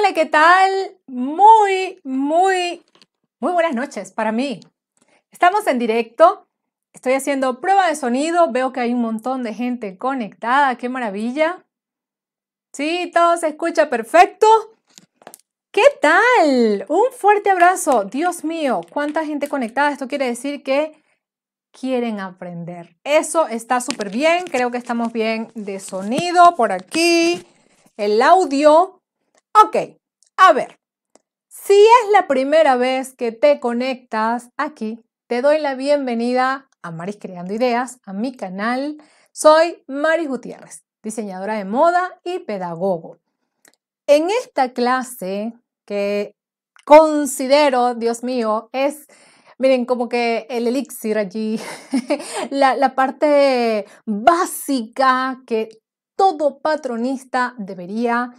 Hola, ¿qué tal? Muy, muy, muy buenas noches para mí. Estamos en directo, estoy haciendo prueba de sonido, veo que hay un montón de gente conectada, qué maravilla. Sí, todo se escucha perfecto. ¿Qué tal? Un fuerte abrazo. Dios mío, cuánta gente conectada. Esto quiere decir que quieren aprender. Eso está súper bien. Creo que estamos bien de sonido por aquí. El audio. Ok, a ver, si es la primera vez que te conectas aquí, te doy la bienvenida a Maris Creando Ideas, a mi canal. Soy Maris Gutiérrez, diseñadora de moda y pedagogo. En esta clase que considero, Dios mío, es, miren, como que el elixir allí, la, la parte básica que todo patronista debería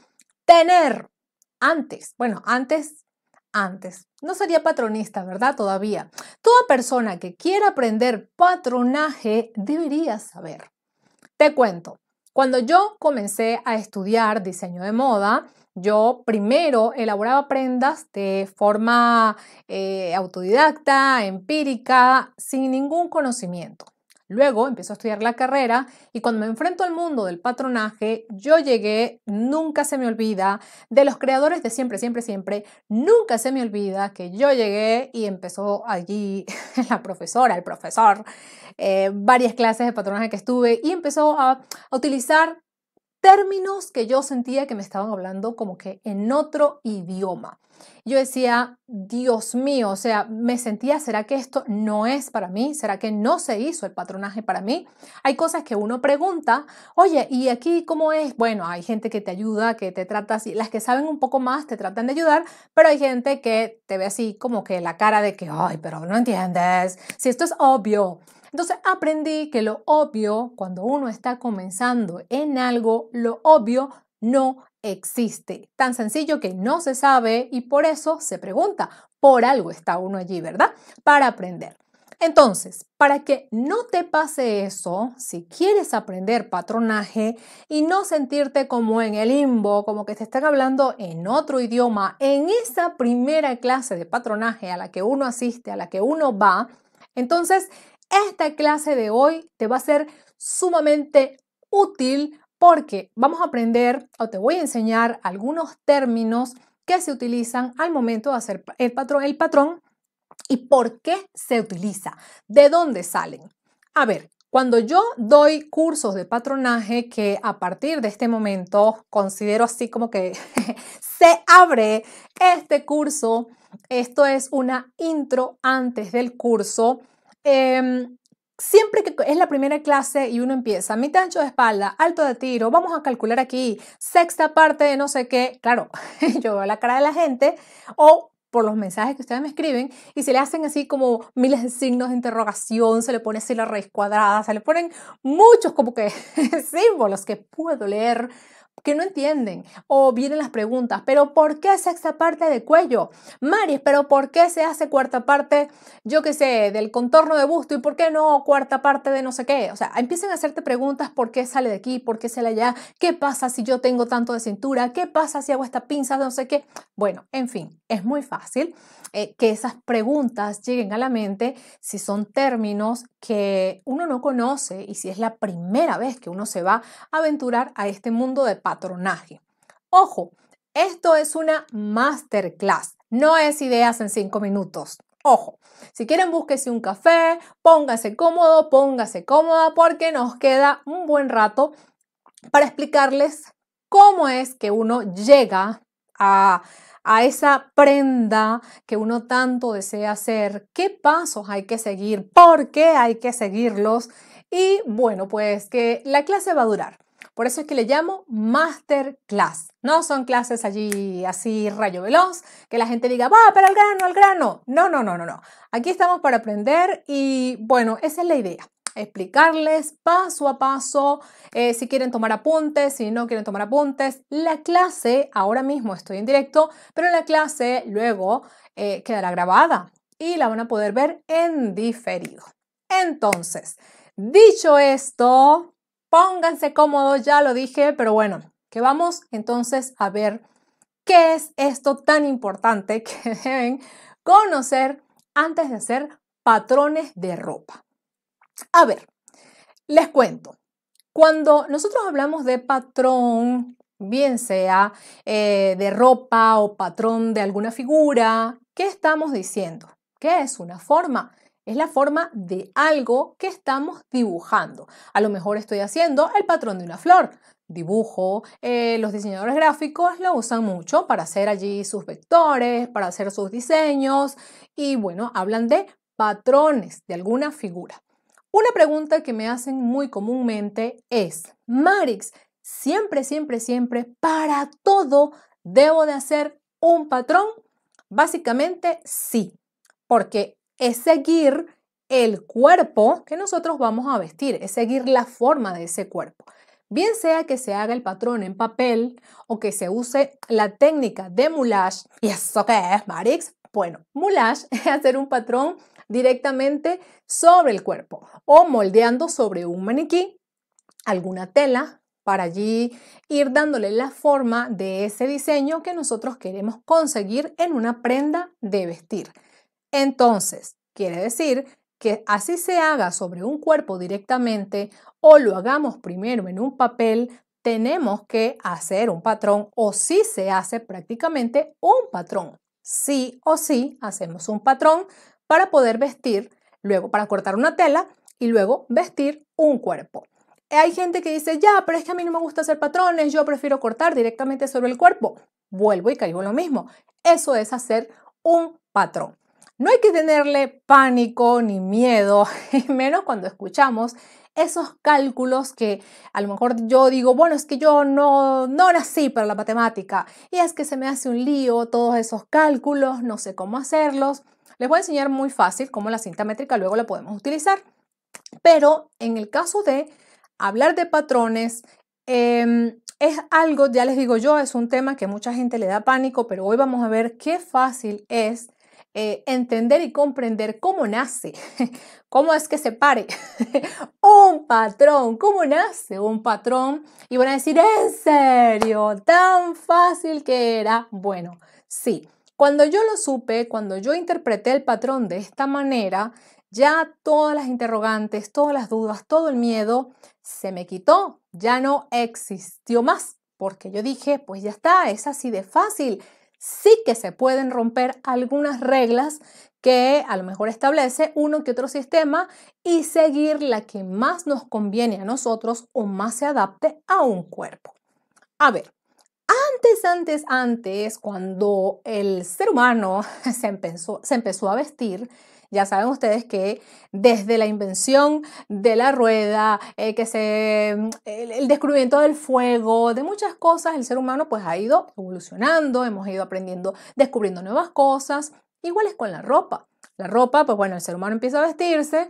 tener antes, bueno, antes, antes. No sería patronista, ¿verdad? Todavía. Toda persona que quiera aprender patronaje debería saber. Te cuento, cuando yo comencé a estudiar diseño de moda, yo primero elaboraba prendas de forma eh, autodidacta, empírica, sin ningún conocimiento. Luego empecé a estudiar la carrera y cuando me enfrento al mundo del patronaje, yo llegué, nunca se me olvida, de los creadores de siempre, siempre, siempre, nunca se me olvida que yo llegué y empezó allí la profesora, el profesor, eh, varias clases de patronaje que estuve y empezó a utilizar términos que yo sentía que me estaban hablando como que en otro idioma. Yo decía, Dios mío, o sea, me sentía, ¿será que esto no es para mí? ¿Será que no se hizo el patronaje para mí? Hay cosas que uno pregunta, oye, ¿y aquí cómo es? Bueno, hay gente que te ayuda, que te trata así, las que saben un poco más te tratan de ayudar, pero hay gente que te ve así como que la cara de que, ay, pero no entiendes, si esto es obvio. Entonces aprendí que lo obvio, cuando uno está comenzando en algo, lo obvio no existe. Tan sencillo que no se sabe y por eso se pregunta. Por algo está uno allí, ¿verdad? Para aprender. Entonces, para que no te pase eso, si quieres aprender patronaje y no sentirte como en el limbo, como que te están hablando en otro idioma, en esa primera clase de patronaje a la que uno asiste, a la que uno va, entonces esta clase de hoy te va a ser sumamente útil porque vamos a aprender o te voy a enseñar algunos términos que se utilizan al momento de hacer el patrón, y por qué se utiliza, de dónde salen. A ver, cuando yo doy cursos de patronaje que a partir de este momento considero así como que se abre este curso, esto es una intro antes del curso Em, siempre que es la primera clase y uno empieza, mi ancho de espalda, alto de tiro, vamos a calcular aquí, sexta parte de no sé qué, claro, yo veo la cara de la gente o por los mensajes que ustedes me escriben y se le hacen así como miles de signos de interrogación, se le pone así la raíz cuadrada, se le ponen muchos como que símbolos que puedo leer que no entienden o vienen las preguntas, pero ¿por qué sexta parte de cuello? Maris, pero ¿por qué se hace cuarta parte, yo qué sé, del contorno de busto y por qué no cuarta parte de no sé qué? O sea, empiecen a hacerte preguntas, ¿por qué sale de aquí? ¿Por qué sale allá? ¿Qué pasa si yo tengo tanto de cintura? ¿Qué pasa si hago esta pinza de no sé qué? Bueno, en fin, es muy fácil eh, que esas preguntas lleguen a la mente si son términos que uno no conoce y si es la primera vez que uno se va a aventurar a este mundo de patronaje. Ojo, esto es una masterclass, no es ideas en cinco minutos. Ojo, si quieren búsquese un café, póngase cómodo, póngase cómoda porque nos queda un buen rato para explicarles cómo es que uno llega a, a, esa prenda que uno tanto desea hacer, qué pasos hay que seguir, por qué hay que seguirlos. Y bueno, pues que la clase va a durar por eso es que le llamo masterclass. No son clases allí así rayo veloz, que la gente diga, va, pero al grano, al grano. No, no, no, no, no. Aquí estamos para aprender y bueno, esa es la idea explicarles paso a paso eh, si quieren tomar apuntes, si no quieren tomar apuntes. La clase, ahora mismo estoy en directo, pero la clase luego eh, quedará grabada y la van a poder ver en diferido. Entonces, dicho esto, Pónganse cómodos, ya lo dije, pero bueno, que vamos entonces a ver qué es esto tan importante que deben conocer antes de hacer patrones de ropa. A ver, les cuento. Cuando nosotros hablamos de patrón, bien sea eh, de ropa o patrón de alguna figura, ¿qué estamos diciendo? Que es una forma, es la forma de algo que estamos dibujando. A lo mejor estoy haciendo el patrón de una flor. Dibujo, eh, los diseñadores gráficos lo usan mucho para hacer allí sus vectores, para hacer sus diseños y bueno, hablan de patrones de alguna figura. Una pregunta que me hacen muy comúnmente es, Marix, siempre, siempre, siempre, para todo, ¿debo de hacer un patrón? Básicamente sí, porque es seguir el cuerpo que nosotros vamos a vestir, es seguir la forma de ese cuerpo. Bien sea que se haga el patrón en papel o que se use la técnica de moulage. ¿Y eso qué es, Marix? Bueno, moulage es hacer un patrón directamente sobre el cuerpo o moldeando sobre un maniquí alguna tela para allí ir dándole la forma de ese diseño que nosotros queremos conseguir en una prenda de vestir. Entonces, quiere decir que así se haga sobre un cuerpo directamente o lo hagamos primero en un papel, tenemos que hacer un patrón o si se hace prácticamente un patrón. Sí o sí hacemos un patrón para poder vestir, luego para cortar una tela y luego vestir un cuerpo. Hay gente que dice, ya, pero es que a mí no me gusta hacer patrones, yo prefiero cortar directamente sobre el cuerpo. Vuelvo y caigo lo mismo. Eso es hacer un patrón. No hay que tenerle pánico ni miedo, menos cuando escuchamos esos cálculos que a lo mejor yo digo, bueno, es que yo no, no nací para la matemática y es que se me hace un lío todos esos cálculos, no sé cómo hacerlos. Les voy a enseñar muy fácil cómo la cinta métrica luego la podemos utilizar. Pero en el caso de hablar de patrones, em, es algo, ya les digo yo, es un tema que mucha gente le da pánico, pero hoy vamos a ver qué fácil es eh, entender y comprender cómo nace, cómo es que se pare un patrón, cómo nace un patrón. Y van a decir, ¿en serio? ¿Tan fácil que era? Bueno, sí. Cuando yo lo supe, cuando yo interpreté el patrón de esta manera, ya todas las interrogantes, todas las dudas, todo el miedo se me quitó, ya no existió más, porque yo dije, pues ya está, es así de fácil, sí que se pueden romper algunas reglas que a lo mejor establece uno que otro sistema y seguir la que más nos conviene a nosotros o más se adapte a un cuerpo. A ver, antes, antes, antes, cuando el ser humano se empezó, a vestir, ya saben ustedes que desde la invención de la rueda, eh, que se, mm, el, descubrimiento del fuego, de muchas cosas, el ser humano pues ha ido evolucionando, hemos ido aprendiendo, descubriendo nuevas cosas, igual es con la ropa. La ropa, pues bueno, el ser humano empieza a vestirse.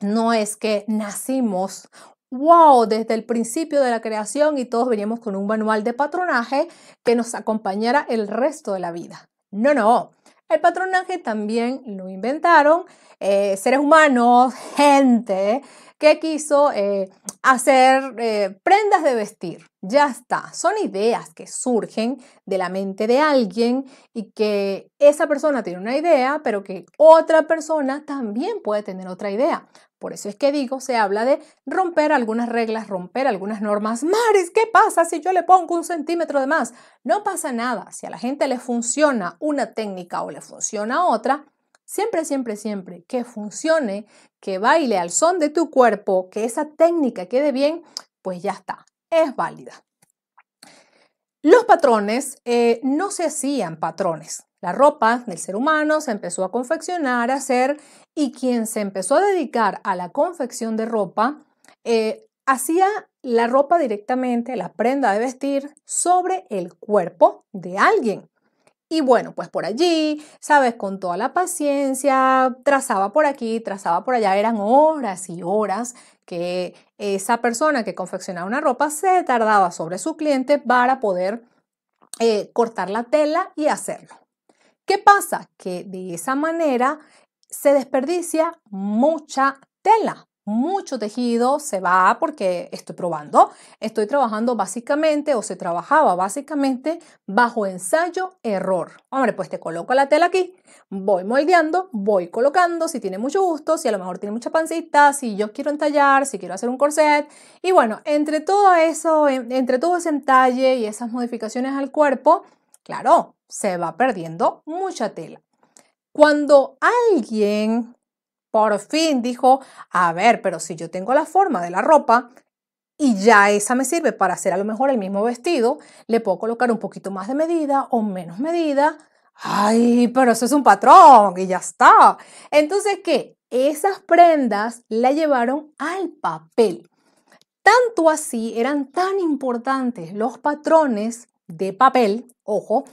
No es que nacimos wow, desde el principio de la creación y todos veníamos con un manual de patronaje que nos acompañara el resto de la vida. No, no, el patronaje también lo inventaron eh, seres humanos, gente que quiso eh, hacer eh, prendas de vestir. Ya está, son ideas que surgen de la mente de alguien y que esa persona tiene una idea, pero que otra persona también puede tener otra idea. Por eso es que digo, se habla de romper algunas reglas, romper algunas normas. Maris, ¿qué pasa si yo le pongo un centímetro de más? No pasa nada. Si a la gente le funciona una técnica o le funciona otra, siempre, siempre, siempre que funcione, que baile al son de tu cuerpo, que esa técnica quede bien, pues ya está, es válida. Los patrones eh, no se hacían patrones la ropa del ser humano se empezó a confeccionar, a hacer, y quien se empezó a dedicar a la confección de ropa, eh, hacía la ropa directamente, la prenda de vestir, sobre el cuerpo de alguien. Y bueno, pues por allí, sabes, con toda la paciencia, trazaba por aquí, trazaba por allá, eran horas y horas que esa persona que confeccionaba una ropa se tardaba sobre su cliente para poder eh, cortar la tela y hacerlo. ¿Qué pasa? Que de esa manera se desperdicia mucha tela, mucho tejido se va porque estoy probando, estoy trabajando básicamente o se trabajaba básicamente bajo ensayo error. Hombre, pues te coloco la tela aquí, voy moldeando, voy colocando, si tiene mucho gusto, si a lo mejor tiene mucha pancita, si yo quiero entallar, si quiero hacer un corset. Y bueno, entre todo eso, entre todo ese entalle y esas modificaciones al cuerpo, claro, se va perdiendo mucha tela. Cuando alguien por fin dijo, a ver, pero si yo tengo la forma de la ropa y ya esa me sirve para hacer a lo mejor el mismo vestido, le puedo colocar un poquito más de medida o menos medida. Ay, pero eso es un patrón y ya está. Entonces, ¿qué? Esas prendas la llevaron al papel. Tanto así eran tan importantes los patrones de papel, ojo,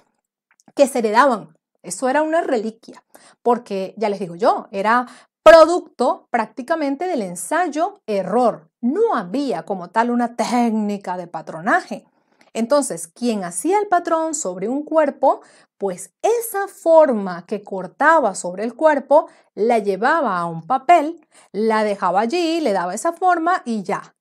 que se heredaban. Eso era una reliquia, porque ya les digo yo, era producto prácticamente del ensayo error. No había como tal una técnica de patronaje. Entonces, quien hacía el patrón sobre un cuerpo, pues esa forma que cortaba sobre el cuerpo la llevaba a un papel, la dejaba allí, le daba esa forma y ya.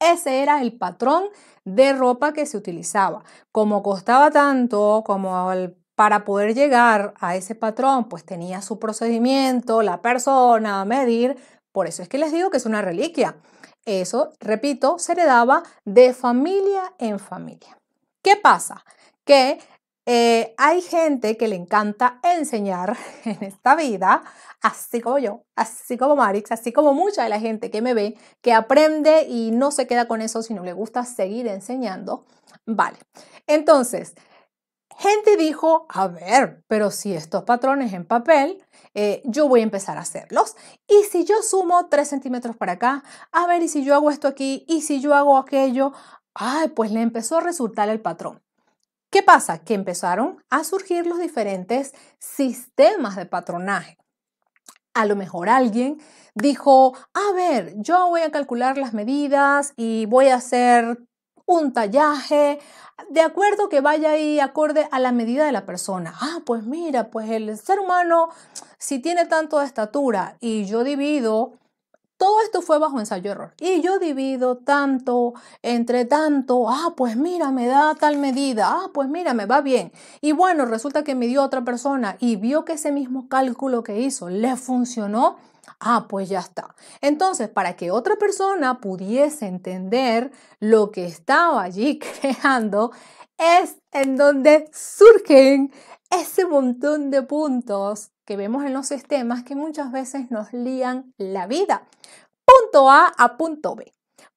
Ese era el patrón de ropa que se utilizaba. Como costaba tanto, como para poder llegar a ese patrón, pues tenía su procedimiento, la persona, a medir. Por eso es que les digo que es una reliquia. Eso, repito, se heredaba de familia en familia. ¿Qué pasa? Que eh, hay gente que le encanta enseñar en esta vida, así como yo, así como Marix, así como mucha de la gente que me ve, que aprende y no se queda con eso, sino le gusta seguir enseñando. Vale, entonces, gente dijo, a ver, pero si estos patrones en papel, eh, yo voy a empezar a hacerlos. Y si yo sumo 3 centímetros para acá, a ver, y si yo hago esto aquí, y si yo hago aquello, ay, pues le empezó a resultar el patrón. ¿Qué pasa? Que empezaron a surgir los diferentes sistemas de patronaje. A lo mejor alguien dijo, a ver, yo voy a calcular las medidas y voy a hacer un tallaje, de acuerdo que vaya y acorde a la medida de la persona. Ah, pues mira, pues el ser humano, si tiene tanto de estatura y yo divido todo esto fue bajo ensayo-error. Y yo divido tanto, entre tanto, ah, pues mira, me da tal medida, ah, pues mira, me va bien. Y bueno, resulta que me dio otra persona y vio que ese mismo cálculo que hizo le funcionó. Ah, pues ya está. Entonces, para que otra persona pudiese entender lo que estaba allí creando, es en donde surgen ese montón de puntos que vemos en los sistemas que muchas veces nos lían la vida. Punto A a punto B,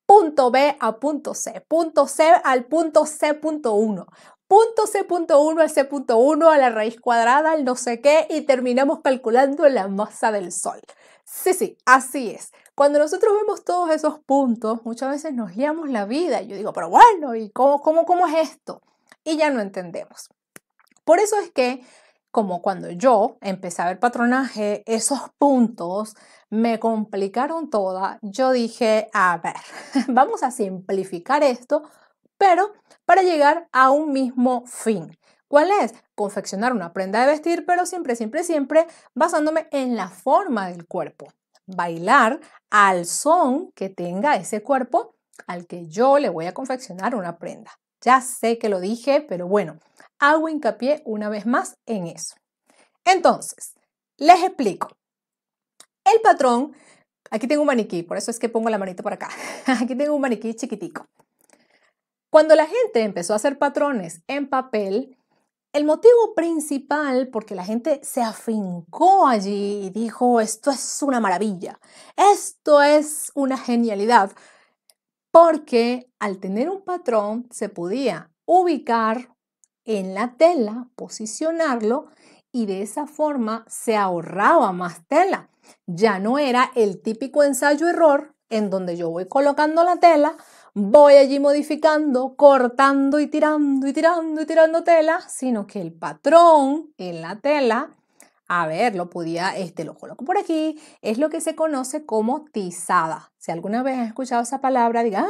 punto B a punto C, punto C al punto C.1, punto C.1 al C.1 a la raíz cuadrada al no sé qué y terminamos calculando la masa del Sol. Sí, sí, así es. Cuando nosotros vemos todos esos puntos, muchas veces nos liamos la vida. Yo digo, pero bueno, ¿y cómo, cómo, cómo es esto? Y ya no entendemos. Por eso es que como cuando yo empecé a ver patronaje, esos puntos me complicaron toda. Yo dije, a ver, vamos a simplificar esto, pero para llegar a un mismo fin. ¿Cuál es? Confeccionar una prenda de vestir, pero siempre, siempre, siempre basándome en la forma del cuerpo. Bailar al son que tenga ese cuerpo al que yo le voy a confeccionar una prenda. Ya sé que lo dije, pero bueno, hago hincapié una vez más en eso. Entonces, les explico. El patrón, aquí tengo un maniquí, por eso es que pongo la manita por acá. Aquí tengo un maniquí chiquitico. Cuando la gente empezó a hacer patrones en papel, el motivo principal porque la gente se afincó allí y dijo, esto es una maravilla, esto es una genialidad, porque al tener un patrón se podía ubicar en la tela, posicionarlo y de esa forma se ahorraba más tela. Ya no era el típico ensayo-error en donde yo voy colocando la tela, voy allí modificando, cortando y tirando y tirando y tirando tela, sino que el patrón en la tela, a ver, lo podía, este lo coloco por aquí, es lo que se conoce como tizada. Si alguna vez has escuchado esa palabra, diga,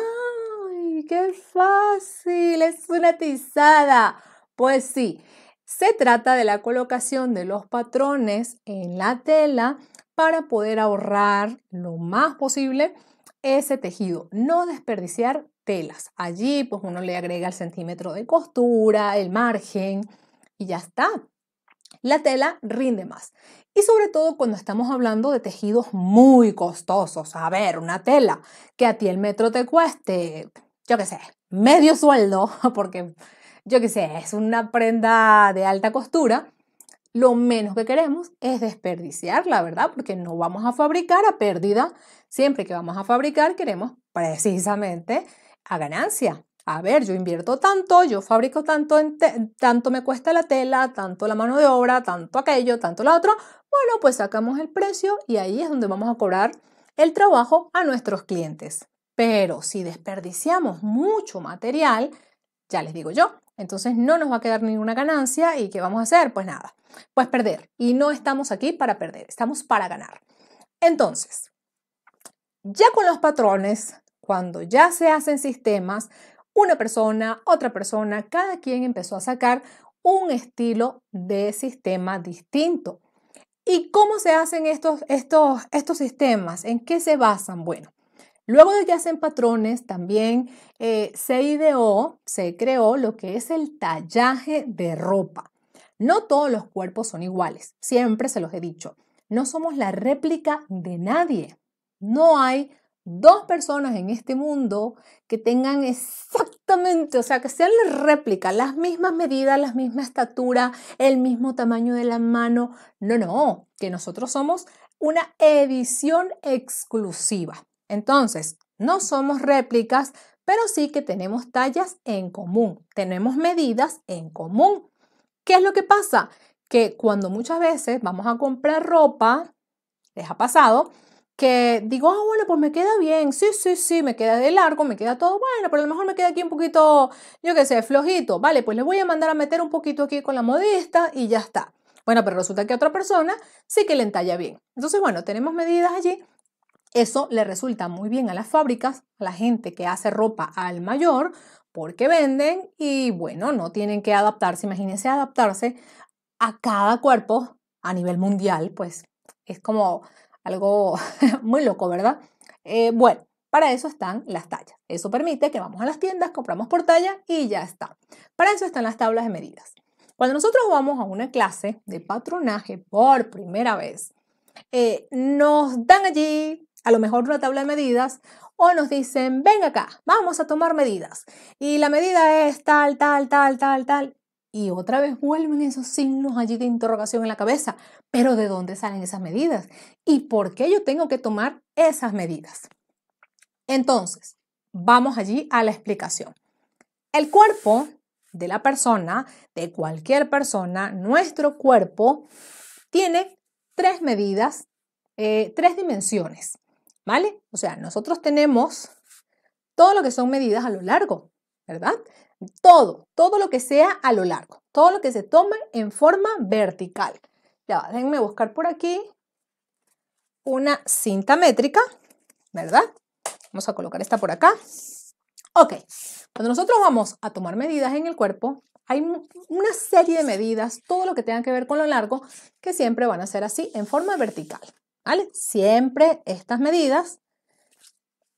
¡ay, qué fácil! Es una tizada. Pues sí, se trata de la colocación de los patrones en la tela para poder ahorrar lo más posible ese tejido, no desperdiciar telas. Allí pues uno le agrega el centímetro de costura, el margen y ya está. La tela rinde más. Y sobre todo cuando estamos hablando de tejidos muy costosos. A ver, una tela que a ti el metro te cueste, yo qué sé, medio sueldo, porque yo que sé, es una prenda de alta costura, lo menos que queremos es desperdiciarla, ¿verdad? Porque no vamos a fabricar a pérdida. Siempre que vamos a fabricar queremos precisamente a ganancia. A ver, yo invierto tanto, yo fabrico tanto, tanto me cuesta la tela, tanto la mano de obra, tanto aquello, tanto la otro. Bueno, pues sacamos el precio y ahí es donde vamos a cobrar el trabajo a nuestros clientes. Pero si desperdiciamos mucho material, ya les digo yo, entonces no nos va a quedar ninguna ganancia y ¿qué vamos a hacer? Pues nada, pues perder. Y no estamos aquí para perder, estamos para ganar. Entonces, ya con los patrones, cuando ya se hacen sistemas, una persona, otra persona, cada quien empezó a sacar un estilo de sistema distinto. ¿Y cómo se hacen estos, estos, estos sistemas? ¿En qué se basan? Bueno, Luego de que hacen patrones, también eh, se ideó, se creó lo que es el tallaje de ropa. No todos los cuerpos son iguales, siempre se los he dicho. No somos la réplica de nadie. No hay dos personas en este mundo que tengan exactamente, o sea, que sean la réplica, las mismas medidas, la misma estatura, el mismo tamaño de la mano. No, no, que nosotros somos una edición exclusiva. Entonces, no somos réplicas, pero sí que tenemos tallas en común, tenemos medidas en común. ¿Qué es lo que pasa? Que cuando muchas veces vamos a comprar ropa, les ha pasado, que digo, ah, bueno, pues me queda bien, sí, sí, sí, me queda de largo, me queda todo bueno, pero a lo mejor me queda aquí un poquito, yo qué sé, flojito. Vale, pues le voy a mandar a meter un poquito aquí con la modista y ya está. Bueno, pero resulta que otra persona sí que le entalla bien. Entonces, bueno, tenemos medidas allí eso le resulta muy bien a las fábricas, a la gente que hace ropa al mayor, porque venden y bueno, no tienen que adaptarse, imagínense adaptarse a cada cuerpo a nivel mundial, pues es como algo muy loco, ¿verdad? Eh, bueno, para eso están las tallas. Eso permite que vamos a las tiendas, compramos por talla y ya está. Para eso están las tablas de medidas. Cuando nosotros vamos a una clase de patronaje por primera vez, eh, nos dan allí a lo mejor una tabla de medidas, o nos dicen, ven acá, vamos a tomar medidas. Y la medida es tal, tal, tal, tal, tal. Y otra vez vuelven esos signos allí de interrogación en la cabeza. Pero ¿de dónde salen esas medidas? ¿Y por qué yo tengo que tomar esas medidas? Entonces, vamos allí a la explicación. El cuerpo de la persona, de cualquier persona, nuestro cuerpo, tiene tres medidas, eh, tres dimensiones. ¿Vale? O sea, nosotros tenemos todo lo que son medidas a lo largo, ¿verdad? Todo, todo lo que sea a lo largo, todo lo que se tome en forma vertical. Ya, déjenme buscar por aquí una cinta métrica, ¿verdad? Vamos a colocar esta por acá. Ok, cuando nosotros vamos a tomar medidas en el cuerpo, hay una serie de medidas, todo lo que tenga que ver con lo largo, que siempre van a ser así en forma vertical. Siempre estas medidas,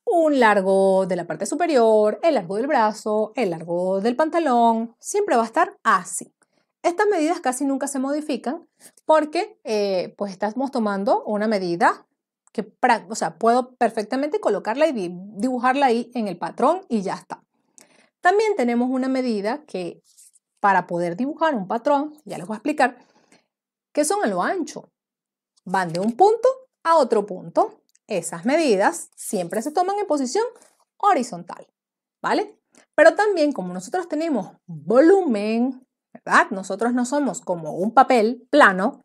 un largo de la parte superior, el largo del brazo, el largo del pantalón, siempre va a estar así. Estas medidas casi nunca se modifican porque eh, pues estamos tomando una medida que o sea, puedo perfectamente colocarla y dibujarla ahí en el patrón y ya está. También tenemos una medida que para poder dibujar un patrón, ya les voy a explicar, que son a lo ancho van de un punto a otro punto. Esas medidas siempre se toman en posición horizontal, ¿vale? Pero también como nosotros tenemos volumen, ¿verdad? Nosotros no somos como un papel plano,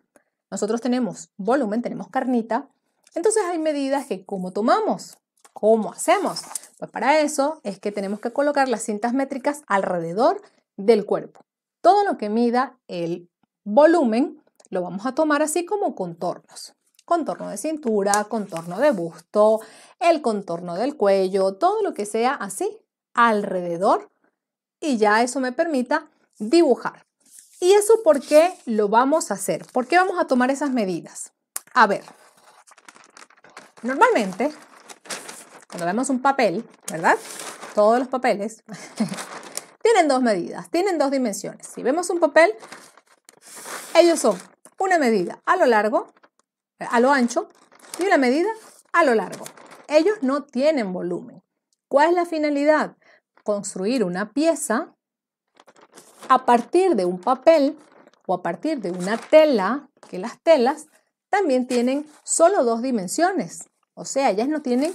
nosotros tenemos volumen, tenemos carnita, entonces hay medidas que ¿cómo tomamos, ¿cómo hacemos? Pues para eso es que tenemos que colocar las cintas métricas alrededor del cuerpo. Todo lo que mida el volumen lo vamos a tomar así como contornos. Contorno de cintura, contorno de busto, el contorno del cuello, todo lo que sea así alrededor y ya eso me permita dibujar. ¿Y eso por qué lo vamos a hacer? ¿Por qué vamos a tomar esas medidas? A ver, normalmente cuando vemos un papel, ¿verdad? Todos los papeles tienen dos medidas, tienen dos dimensiones. Si vemos un papel, ellos son una medida a lo largo, a lo ancho, y una medida a lo largo. Ellos no tienen volumen. ¿Cuál es la finalidad? Construir una pieza a partir de un papel o a partir de una tela, que las telas también tienen solo dos dimensiones. O sea, ellas no tienen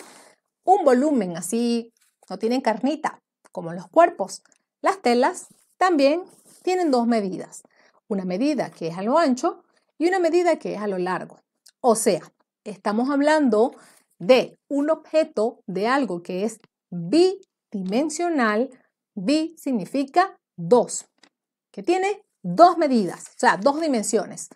un volumen así, no tienen carnita, como los cuerpos. Las telas también tienen dos medidas. Una medida que es a lo ancho y una medida que es a lo largo. O sea, estamos hablando de un objeto de algo que es bidimensional. Bi significa dos, que tiene dos medidas, o sea, dos dimensiones.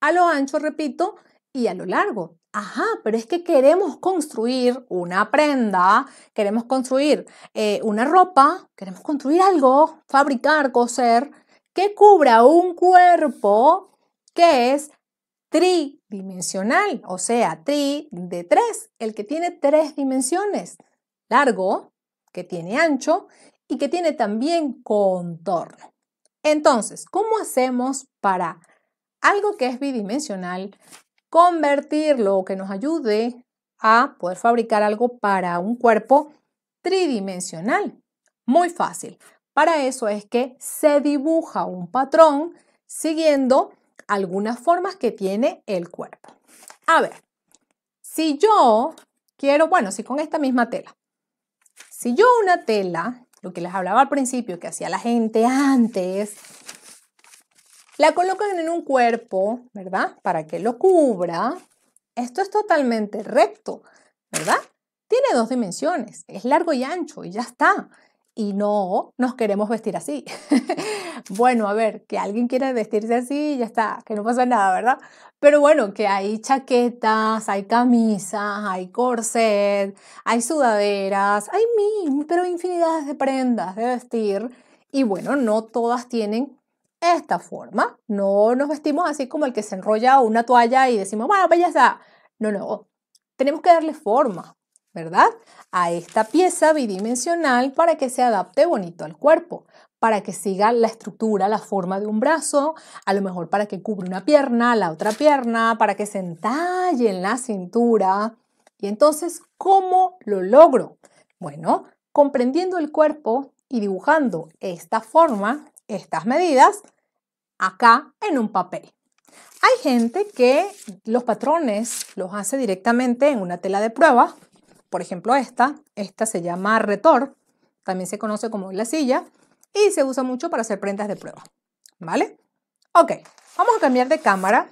A lo ancho, repito, y a lo largo. Ajá, pero es que queremos construir una prenda, queremos construir eh, una ropa, queremos construir algo, fabricar, coser, que cubra un cuerpo que es tridimensional, o sea, tri de tres, el que tiene tres dimensiones, largo, que tiene ancho y que tiene también contorno. Entonces, ¿cómo hacemos para algo que es bidimensional convertirlo o que nos ayude a poder fabricar algo para un cuerpo tridimensional? Muy fácil. Para eso es que se dibuja un patrón siguiendo algunas formas que tiene el cuerpo. A ver, si yo quiero, bueno, si con esta misma tela, si yo una tela, lo que les hablaba al principio, que hacía la gente antes, la colocan en un cuerpo, ¿verdad? Para que lo cubra. Esto es totalmente recto, ¿verdad? Tiene dos dimensiones, es largo y ancho y ya está y no nos queremos vestir así. bueno, a ver, que alguien quiera vestirse así, ya está, que no pasa nada, ¿verdad? Pero bueno, que hay chaquetas, hay camisas, hay corset, hay sudaderas, hay mil, pero infinidades de prendas de vestir. Y bueno, no todas tienen esta forma. No nos vestimos así como el que se enrolla una toalla y decimos, bueno, pues ya está. No, no. Tenemos que darle forma, ¿verdad? A esta pieza bidimensional para que se adapte bonito al cuerpo, para que siga la estructura, la forma de un brazo, a lo mejor para que cubra una pierna, la otra pierna, para que se entalle en la cintura. Y entonces, ¿cómo lo logro? Bueno, comprendiendo el cuerpo y dibujando esta forma, estas medidas, acá en un papel. Hay gente que los patrones los hace directamente en una tela de prueba, por ejemplo, esta, esta se llama retor, también se conoce como la silla y se usa mucho para hacer prendas de prueba, ¿vale? Ok, vamos a cambiar de cámara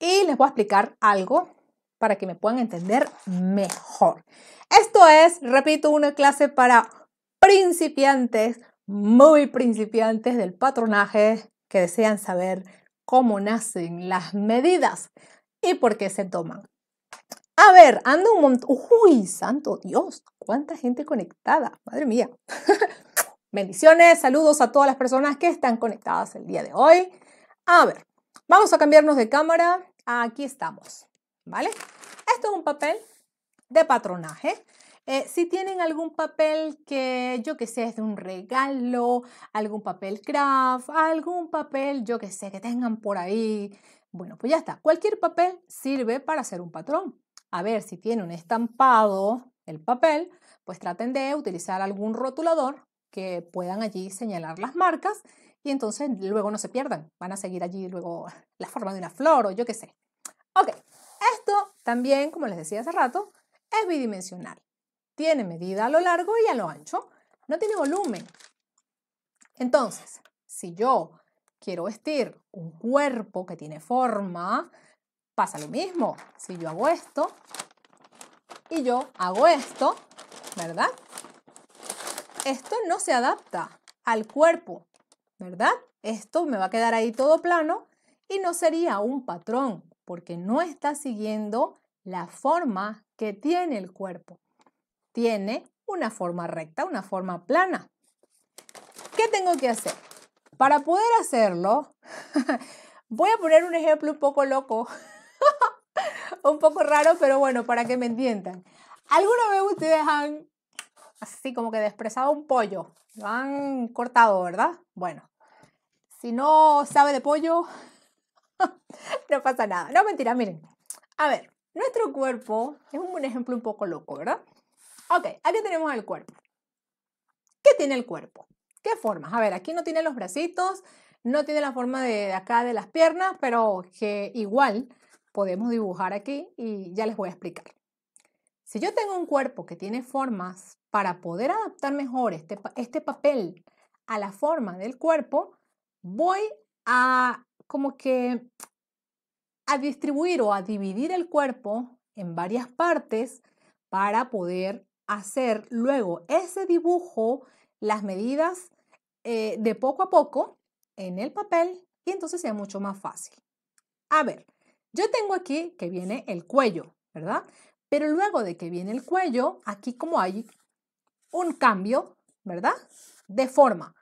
y les voy a explicar algo para que me puedan entender mejor. Esto es, repito, una clase para principiantes, muy principiantes del patronaje que desean saber cómo nacen las medidas y por qué se toman. A ver, ando un montón. Uy, santo Dios, cuánta gente conectada. Madre mía. Bendiciones, saludos a todas las personas que están conectadas el día de hoy. A ver, vamos a cambiarnos de cámara. Aquí estamos, ¿vale? Esto es un papel de patronaje. Eh, si tienen algún papel que yo que sé es de un regalo, algún papel craft, algún papel yo que sé que tengan por ahí, bueno, pues ya está. Cualquier papel sirve para hacer un patrón a ver si tiene un estampado el papel, pues traten de utilizar algún rotulador que puedan allí señalar las marcas y entonces luego no se pierdan. Van a seguir allí luego la forma de una flor o yo qué sé. Ok, esto también, como les decía hace rato, es bidimensional. Tiene medida a lo largo y a lo ancho. No tiene volumen. Entonces, si yo quiero vestir un cuerpo que tiene forma, pasa lo mismo. Si yo hago esto y yo hago esto, ¿verdad? Esto no se adapta al cuerpo, ¿verdad? Esto me va a quedar ahí todo plano y no sería un patrón porque no está siguiendo la forma que tiene el cuerpo. Tiene una forma recta, una forma plana. ¿Qué tengo que hacer? Para poder hacerlo, voy a poner un ejemplo un poco loco un poco raro, pero bueno, para que me entiendan. ¿Alguna vez ustedes han, así como que desprezado un pollo? Lo han cortado, ¿verdad? Bueno, si no sabe de pollo, no pasa nada. No, mentira, miren. A ver, nuestro cuerpo es un buen ejemplo un poco loco, ¿verdad? Ok, aquí tenemos el cuerpo. ¿Qué tiene el cuerpo? ¿Qué formas? A ver, aquí no tiene los bracitos, no tiene la forma de, de acá de las piernas, pero que igual podemos dibujar aquí y ya les voy a explicar. Si yo tengo un cuerpo que tiene formas, para poder adaptar mejor este, este, papel a la forma del cuerpo, voy a como que a distribuir o a dividir el cuerpo en varias partes para poder hacer luego ese dibujo, las medidas eh, de poco a poco en el papel y entonces sea mucho más fácil. A ver, yo tengo aquí que viene el cuello, ¿verdad? Pero luego de que viene el cuello, aquí como hay un cambio, ¿verdad? De forma.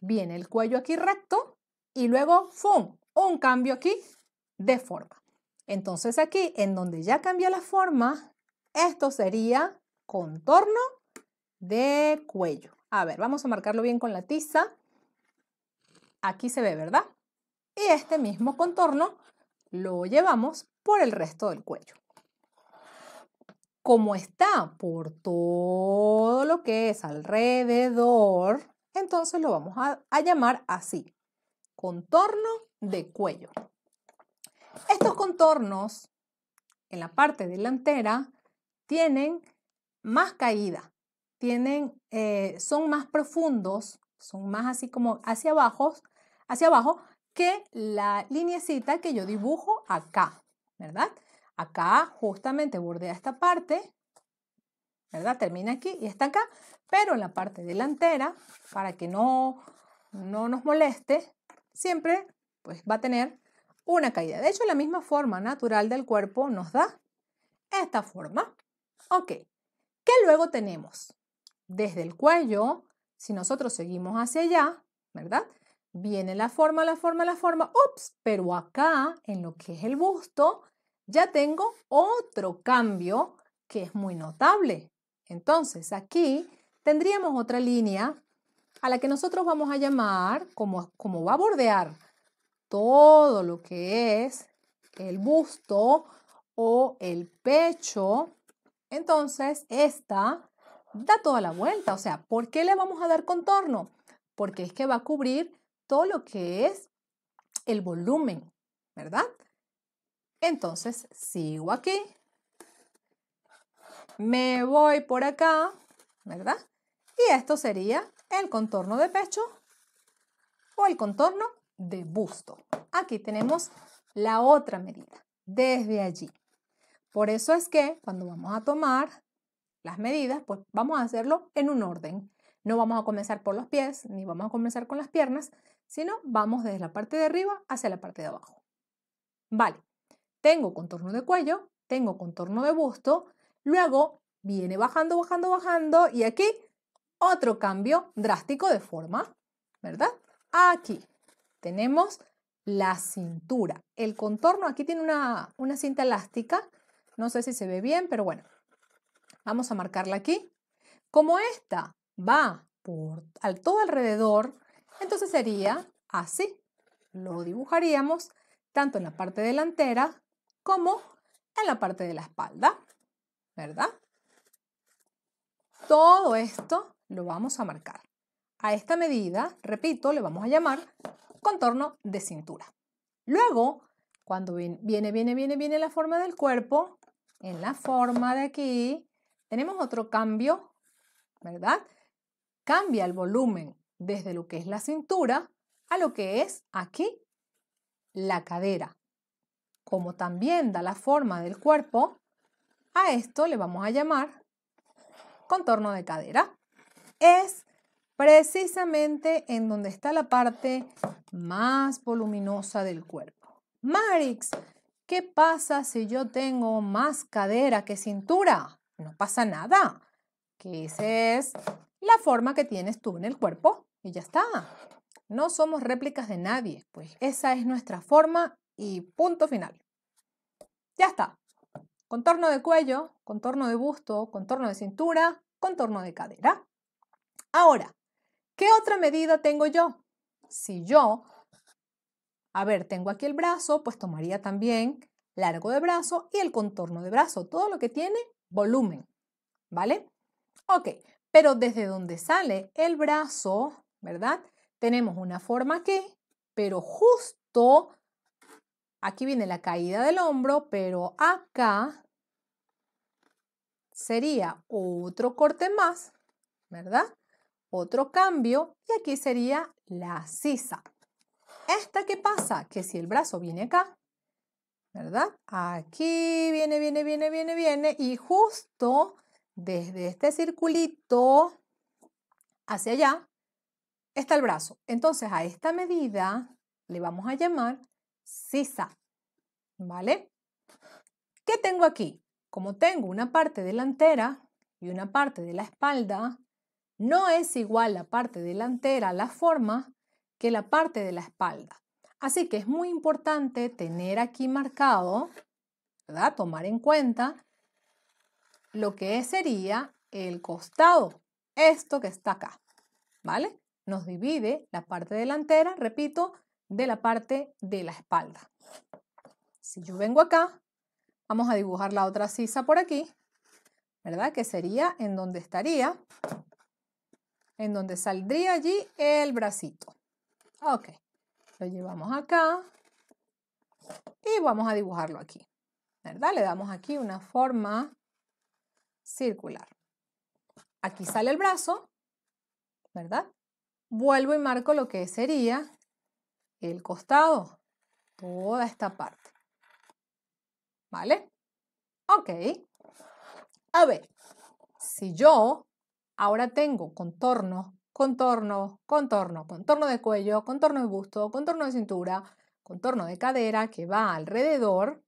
Viene el cuello aquí recto y luego, ¡fum! Un cambio aquí de forma. Entonces aquí, en donde ya cambia la forma, esto sería contorno de cuello. A ver, vamos a marcarlo bien con la tiza. Aquí se ve, ¿verdad? Y este mismo contorno lo llevamos por el resto del cuello. Como está por todo lo que es alrededor, entonces lo vamos a, llamar así, contorno de cuello. Estos contornos en la parte delantera tienen más caída, tienen, eh, son más profundos, son más así como hacia abajo, hacia abajo, que la linecita que yo dibujo acá, ¿verdad? Acá justamente bordea esta parte, ¿verdad? Termina aquí y está acá, pero en la parte delantera, para que no, no nos moleste, siempre pues va a tener una caída. De hecho, la misma forma natural del cuerpo nos da esta forma. Ok, ¿qué luego tenemos? Desde el cuello, si nosotros seguimos hacia allá, ¿verdad? Viene la forma, la forma, la forma, ups, pero acá en lo que es el busto ya tengo otro cambio que es muy notable. Entonces aquí tendríamos otra línea a la que nosotros vamos a llamar, como, como va a bordear todo lo que es el busto o el pecho, entonces esta da toda la vuelta. O sea, ¿por qué le vamos a dar contorno? Porque es que va a cubrir todo lo que es el volumen, ¿verdad? Entonces, sigo aquí. Me voy por acá, ¿verdad? Y esto sería el contorno de pecho o el contorno de busto. Aquí tenemos la otra medida, desde allí. Por eso es que cuando vamos a tomar las medidas, pues vamos a hacerlo en un orden. No vamos a comenzar por los pies, ni vamos a comenzar con las piernas, si vamos desde la parte de arriba hacia la parte de abajo. Vale, tengo contorno de cuello, tengo contorno de busto, luego viene bajando, bajando, bajando y aquí otro cambio drástico de forma, ¿verdad? Aquí tenemos la cintura. El contorno aquí tiene una, cinta elástica, no sé si se ve bien, pero bueno, vamos a marcarla aquí. Como esta va por al todo alrededor, entonces sería así. Lo dibujaríamos tanto en la parte delantera como en la parte de la espalda, ¿verdad? Todo esto lo vamos a marcar. A esta medida, repito, le vamos a llamar contorno de cintura. Luego, cuando viene, viene, viene, viene la forma del cuerpo, en la forma de aquí, tenemos otro cambio, ¿verdad? Cambia el volumen desde lo que es la cintura a lo que es aquí la cadera. Como también da la forma del cuerpo, a esto le vamos a llamar contorno de cadera. Es precisamente en donde está la parte más voluminosa del cuerpo. Marix, ¿qué pasa si yo tengo más cadera que cintura? No pasa nada, que esa es la forma que tienes tú en el cuerpo. Y ya está. No somos réplicas de nadie, pues esa es nuestra forma y punto final. Ya está. Contorno de cuello, contorno de busto, contorno de cintura, contorno de cadera. Ahora, ¿qué otra medida tengo yo? Si yo, a ver, tengo aquí el brazo, pues tomaría también largo de brazo y el contorno de brazo, todo lo que tiene volumen, ¿vale? Ok, pero desde donde sale el brazo ¿verdad? Tenemos una forma que, pero justo aquí viene la caída del hombro, pero acá sería otro corte más, ¿verdad? Otro cambio y aquí sería la sisa. ¿Esta qué pasa? Que si el brazo viene acá, ¿verdad? Aquí viene, viene, viene, viene, viene y justo desde este circulito hacia allá, está el brazo. Entonces a esta medida le vamos a llamar sisa, ¿vale? ¿Qué tengo aquí? Como tengo una parte delantera y una parte de la espalda, no es igual la parte delantera, la forma, que la parte de la espalda. Así que es muy importante tener aquí marcado, ¿verdad? Tomar en cuenta lo que sería el costado, esto que está acá, ¿vale? nos divide la parte delantera, repito, de la parte de la espalda. Si yo vengo acá, vamos a dibujar la otra sisa por aquí, ¿verdad? Que sería en donde estaría, en donde saldría allí el bracito. Ok, lo llevamos acá y vamos a dibujarlo aquí, ¿verdad? Le damos aquí una forma circular. Aquí sale el brazo, ¿verdad? vuelvo y marco lo que sería el costado, toda esta parte. ¿Vale? Ok. A ver, si yo ahora tengo contorno, contorno, contorno, contorno de cuello, contorno de busto, contorno de cintura, contorno de cadera que va alrededor.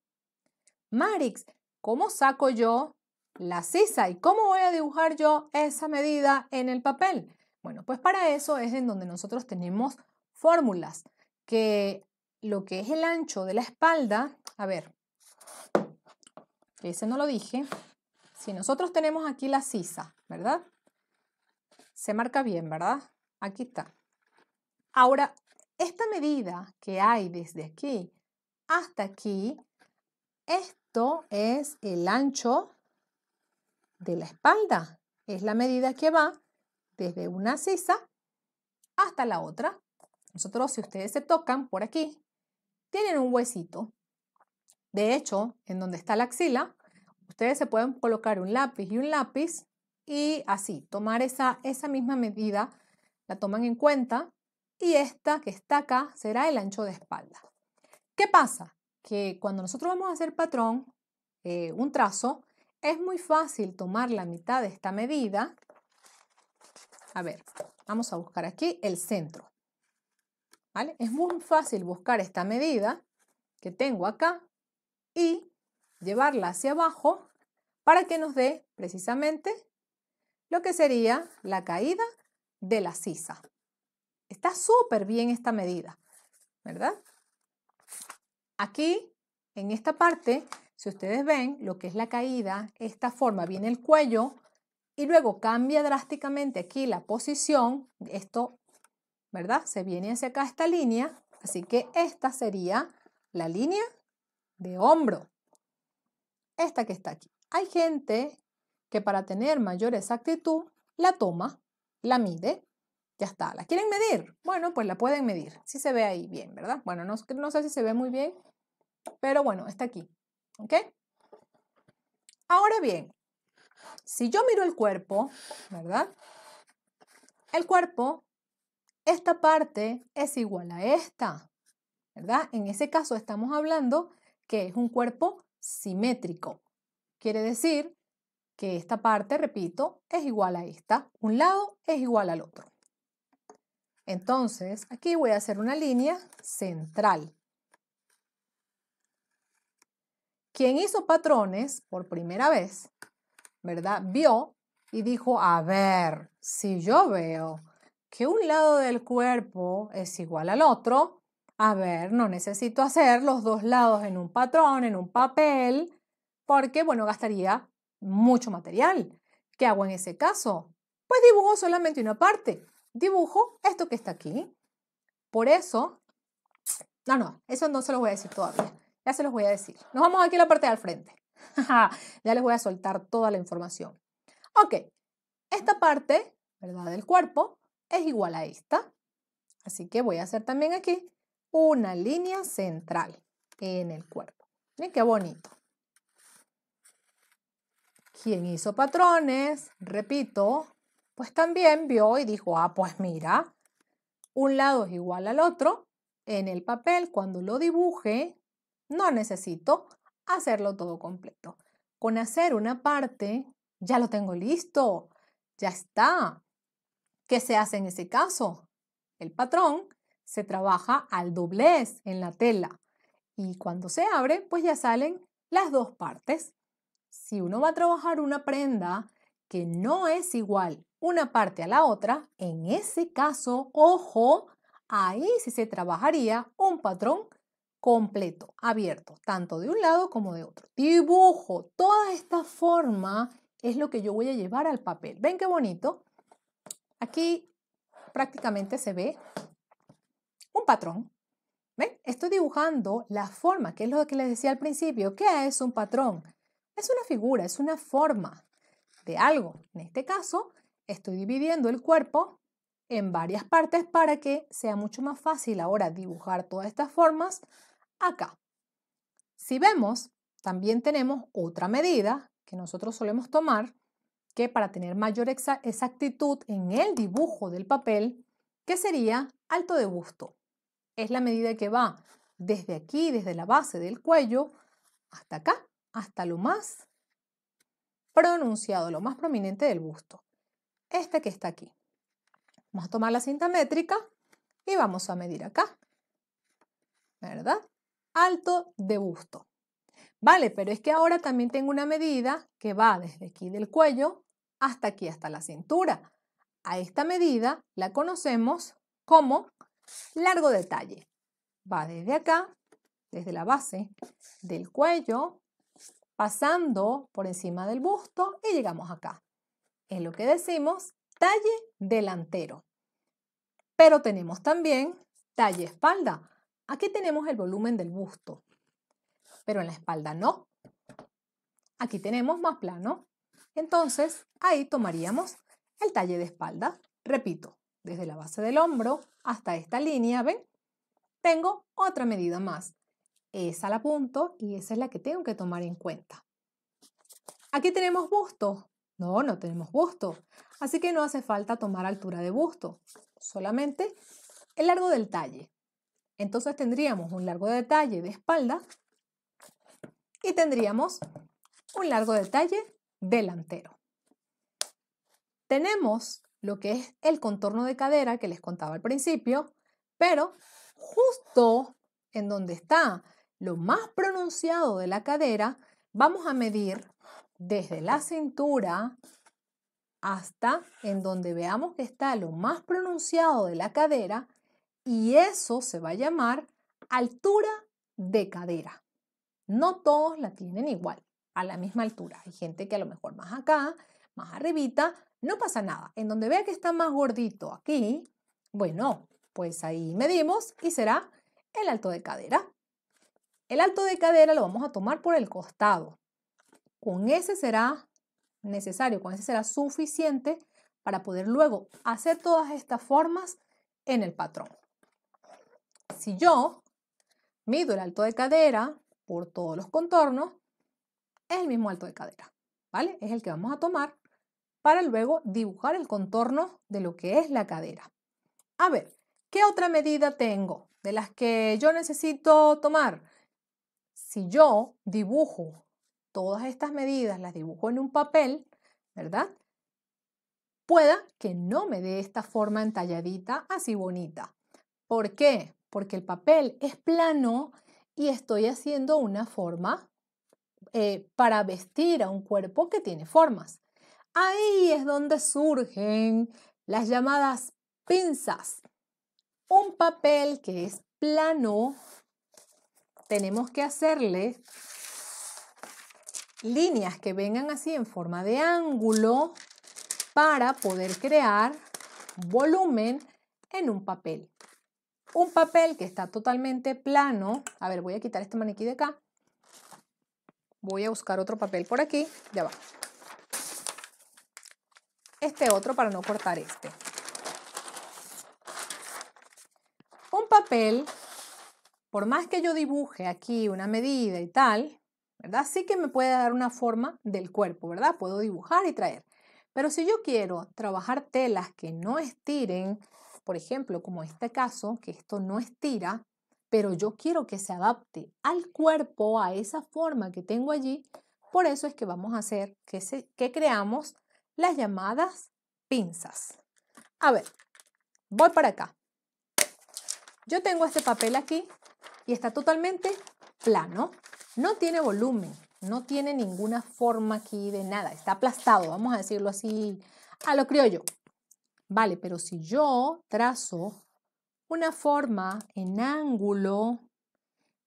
Marix, ¿cómo saco yo la sisa y cómo voy a dibujar yo esa medida en el papel? Bueno, pues para eso es en donde nosotros tenemos fórmulas, que lo que es el ancho de la espalda, a ver, ese no lo dije, si nosotros tenemos aquí la sisa, ¿verdad? Se marca bien, ¿verdad? Aquí está. Ahora, esta medida que hay desde aquí hasta aquí, esto es el ancho de la espalda. Es la medida que va desde una sisa hasta la otra. Nosotros, si ustedes se tocan por aquí, tienen un huesito. De hecho, en donde está la axila, ustedes se pueden colocar un lápiz y un lápiz y así, tomar esa, esa misma medida, la toman en cuenta y esta que está acá será el ancho de espalda. ¿Qué pasa? Que cuando nosotros vamos a hacer patrón, eh, un trazo, es muy fácil tomar la mitad de esta medida a ver, vamos a buscar aquí el centro. ¿Vale? Es muy fácil buscar esta medida que tengo acá y llevarla hacia abajo para que nos dé precisamente lo que sería la caída de la sisa. Está súper bien esta medida, ¿verdad? Aquí, en esta parte, si ustedes ven lo que es la caída, esta forma viene el cuello, y luego cambia drásticamente aquí la posición, esto, ¿verdad? Se viene hacia acá esta línea, así que esta sería la línea de hombro, esta que está aquí. Hay gente que para tener mayor exactitud la toma, la mide, ya está. ¿La quieren medir? Bueno, pues la pueden medir, si sí se ve ahí bien, ¿verdad? Bueno, no, no sé si se ve muy bien, pero bueno, está aquí, ¿ok? Ahora bien, si yo miro el cuerpo, ¿verdad? El cuerpo, esta parte es igual a esta, ¿verdad? En ese caso estamos hablando que es un cuerpo simétrico. Quiere decir que esta parte, repito, es igual a esta. Un lado es igual al otro. Entonces, aquí voy a hacer una línea central. ¿Quién hizo patrones por primera vez ¿verdad? Vio y dijo, a ver, si yo veo que un lado del cuerpo es igual al otro, a ver, no necesito hacer los dos lados en un patrón, en un papel, porque, bueno, gastaría mucho material. ¿Qué hago en ese caso? Pues dibujo solamente una parte. Dibujo esto que está aquí. Por eso, no, no, eso no se lo voy a decir todavía. Ya se los voy a decir. Nos vamos aquí a la parte del frente. ya les voy a soltar toda la información. Ok, esta parte, ¿verdad? Del cuerpo es igual a esta. Así que voy a hacer también aquí una línea central en el cuerpo. Miren qué bonito. ¿Quién hizo patrones, repito, pues también vio y dijo, ah, pues mira, un lado es igual al otro. En el papel, cuando lo dibuje, no necesito hacerlo todo completo. Con hacer una parte, ya lo tengo listo, ya está. ¿Qué se hace en ese caso? El patrón se trabaja al doblez en la tela y cuando se abre, pues ya salen las dos partes. Si uno va a trabajar una prenda que no es igual una parte a la otra, en ese caso, ojo, ahí sí se trabajaría un patrón completo, abierto, tanto de un lado como de otro. Dibujo, toda esta forma es lo que yo voy a llevar al papel. ¿Ven qué bonito? Aquí prácticamente se ve un patrón. ¿Ven? Estoy dibujando la forma, que es lo que les decía al principio. ¿Qué es un patrón? Es una figura, es una forma de algo. En este caso, estoy dividiendo el cuerpo en varias partes para que sea mucho más fácil ahora dibujar todas estas formas acá. Si vemos, también tenemos otra medida que nosotros solemos tomar, que para tener mayor exactitud en el dibujo del papel, que sería alto de busto. Es la medida que va desde aquí, desde la base del cuello, hasta acá, hasta lo más pronunciado, lo más prominente del busto. Este que está aquí. Vamos a tomar la cinta métrica y vamos a medir acá. ¿Verdad? alto de busto. Vale, pero es que ahora también tengo una medida que va desde aquí del cuello hasta aquí, hasta la cintura. A esta medida la conocemos como largo de talle. Va desde acá, desde la base del cuello, pasando por encima del busto y llegamos acá. Es lo que decimos talle delantero. Pero tenemos también talle espalda. Aquí tenemos el volumen del busto, pero en la espalda no. Aquí tenemos más plano. Entonces, ahí tomaríamos el talle de espalda. Repito, desde la base del hombro hasta esta línea, ¿ven? Tengo otra medida más. Esa la apunto y esa es la que tengo que tomar en cuenta. Aquí tenemos busto. No, no tenemos busto. Así que no hace falta tomar altura de busto. Solamente el largo del talle. Entonces tendríamos un largo detalle de espalda y tendríamos un largo detalle delantero. Tenemos lo que es el contorno de cadera que les contaba al principio, pero justo en donde está lo más pronunciado de la cadera, vamos a medir desde la cintura hasta en donde veamos que está lo más pronunciado de la cadera, y eso se va a llamar altura de cadera. No todos la tienen igual, a la misma altura. Hay gente que a lo mejor más acá, más arribita, no pasa nada. En donde vea que está más gordito aquí, bueno, pues ahí medimos y será el alto de cadera. El alto de cadera lo vamos a tomar por el costado. Con ese será necesario, con ese será suficiente para poder luego hacer todas estas formas en el patrón. Si yo mido el alto de cadera por todos los contornos, es el mismo alto de cadera, ¿vale? Es el que vamos a tomar para luego dibujar el contorno de lo que es la cadera. A ver, ¿qué otra medida tengo de las que yo necesito tomar? Si yo dibujo todas estas medidas, las dibujo en un papel, ¿verdad? Pueda que no me dé esta forma entalladita así bonita. ¿Por qué? porque el papel es plano y estoy haciendo una forma eh, para vestir a un cuerpo que tiene formas. Ahí es donde surgen las llamadas pinzas. Un papel que es plano, tenemos que hacerle líneas que vengan así en forma de ángulo para poder crear volumen en un papel un papel que está totalmente plano. A ver, voy a quitar este maniquí de acá. Voy a buscar otro papel por aquí. Ya va. Este otro para no cortar este. Un papel, por más que yo dibuje aquí una medida y tal, ¿verdad? Sí que me puede dar una forma del cuerpo, ¿verdad? Puedo dibujar y traer. Pero si yo quiero trabajar telas que no estiren, por ejemplo, como este caso, que esto no estira, pero yo quiero que se adapte al cuerpo, a esa forma que tengo allí, por eso es que vamos a hacer que, que creamos las llamadas pinzas. A ver, voy para acá. Yo tengo este papel aquí y está totalmente plano, no tiene volumen, no tiene ninguna forma aquí de nada, está aplastado, vamos a decirlo así a lo criollo. Vale, pero si yo trazo una forma en ángulo,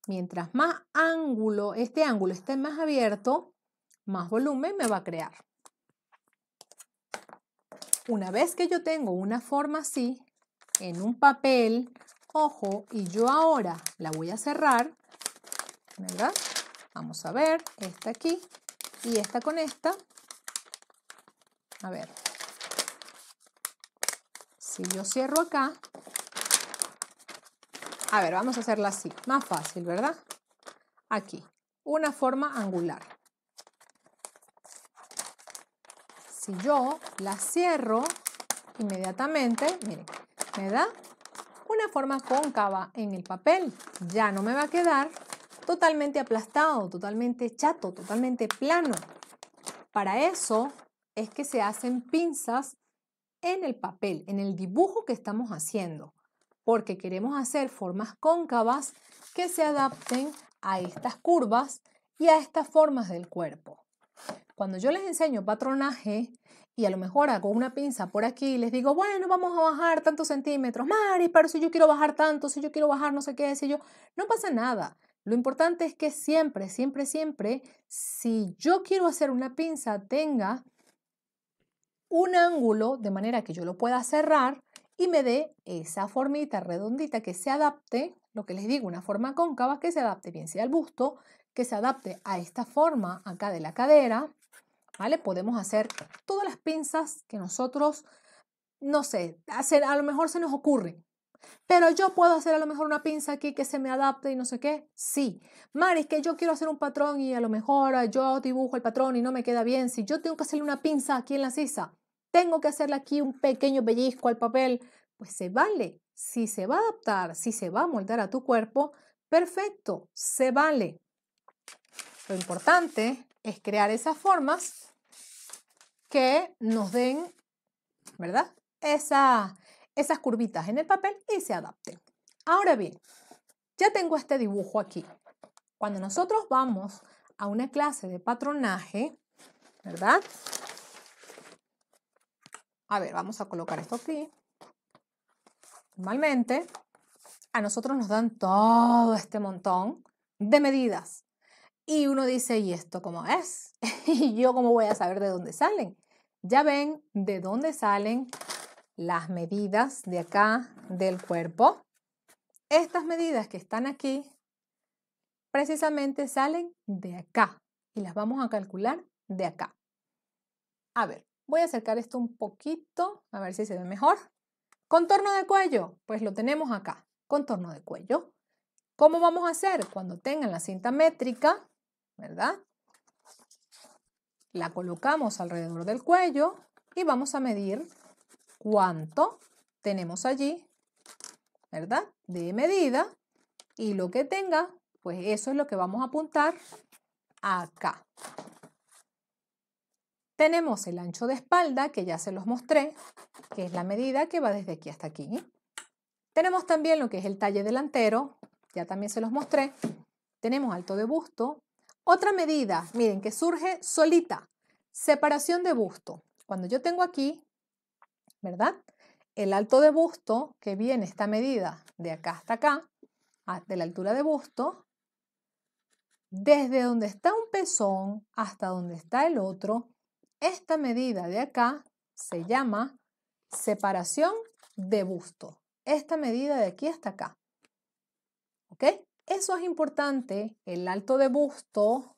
mientras más ángulo, este ángulo esté más abierto, más volumen me va a crear. Una vez que yo tengo una forma así, en un papel, ojo, y yo ahora la voy a cerrar, ¿verdad? Vamos a ver, esta aquí y esta con esta. A ver, si yo cierro acá, a ver, vamos a hacerla así, más fácil, ¿verdad? Aquí, una forma angular. Si yo la cierro inmediatamente, miren, me da una forma cóncava en el papel. Ya no me va a quedar totalmente aplastado, totalmente chato, totalmente plano. Para eso es que se hacen pinzas en el papel, en el dibujo que estamos haciendo, porque queremos hacer formas cóncavas que se adapten a estas curvas y a estas formas del cuerpo. Cuando yo les enseño patronaje y a lo mejor hago una pinza por aquí y les digo, bueno, vamos a bajar tantos centímetros, Mari, pero si yo quiero bajar tanto, si yo quiero bajar no sé qué, si yo, no pasa nada. Lo importante es que siempre, siempre, siempre, si yo quiero hacer una pinza, tenga un ángulo de manera que yo lo pueda cerrar y me dé esa formita redondita que se adapte, lo que les digo, una forma cóncava que se adapte bien sea al busto, que se adapte a esta forma acá de la cadera, ¿vale? Podemos hacer todas las pinzas que nosotros, no sé, hacer, a lo mejor se nos ocurre. Pero yo puedo hacer a lo mejor una pinza aquí que se me adapte y no sé qué. Sí. Mari, es que yo quiero hacer un patrón y a lo mejor yo dibujo el patrón y no me queda bien. Si yo tengo que hacerle una pinza aquí en la sisa, tengo que hacerle aquí un pequeño pellizco al papel, pues se vale. Si se va a adaptar, si se va a moldar a tu cuerpo, perfecto, se vale. Lo importante es crear esas formas que nos den, ¿verdad? Esa, esas curvitas en el papel y se adapten. Ahora bien, ya tengo este dibujo aquí. Cuando nosotros vamos a una clase de patronaje, ¿verdad? A ver, vamos a colocar esto aquí. Normalmente, a nosotros nos dan todo este montón de medidas. Y uno dice, ¿y esto cómo es? ¿Y yo cómo voy a saber de dónde salen? Ya ven de dónde salen las medidas de acá del cuerpo. Estas medidas que están aquí precisamente salen de acá y las vamos a calcular de acá. A ver, Voy a acercar esto un poquito, a ver si se ve mejor. Contorno de cuello, pues lo tenemos acá, contorno de cuello. ¿Cómo vamos a hacer? Cuando tengan la cinta métrica, ¿verdad? La colocamos alrededor del cuello y vamos a medir cuánto tenemos allí, ¿verdad? De medida y lo que tenga, pues eso es lo que vamos a apuntar acá. Tenemos el ancho de espalda, que ya se los mostré, que es la medida que va desde aquí hasta aquí. Tenemos también lo que es el talle delantero, ya también se los mostré. Tenemos alto de busto. Otra medida, miren, que surge solita, separación de busto. Cuando yo tengo aquí, ¿verdad? El alto de busto, que viene esta medida de acá hasta acá, de la altura de busto, desde donde está un pezón hasta donde está el otro, esta medida de acá se llama separación de busto. Esta medida de aquí hasta acá. ¿Ok? Eso es importante, el alto de busto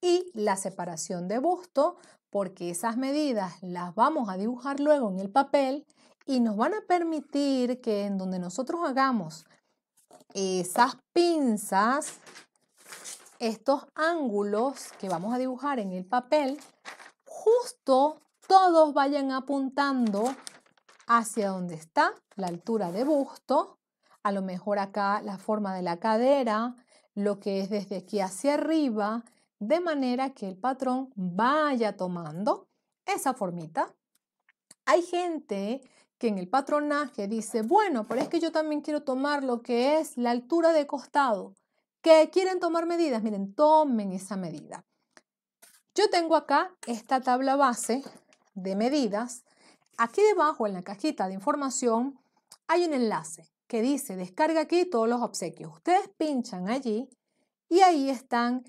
y la separación de busto, porque esas medidas las vamos a dibujar luego en el papel y nos van a permitir que en donde nosotros hagamos esas pinzas, estos ángulos que vamos a dibujar en el papel, justo todos vayan apuntando hacia donde está la altura de busto, a lo mejor acá la forma de la cadera, lo que es desde aquí hacia arriba, de manera que el patrón vaya tomando esa formita. Hay gente que en el patronaje dice, bueno, pero es que yo también quiero tomar lo que es la altura de costado que quieren tomar medidas, miren, tomen esa medida. Yo tengo acá esta tabla base de medidas. Aquí debajo en la cajita de información hay un enlace que dice descarga aquí todos los obsequios. Ustedes pinchan allí y ahí están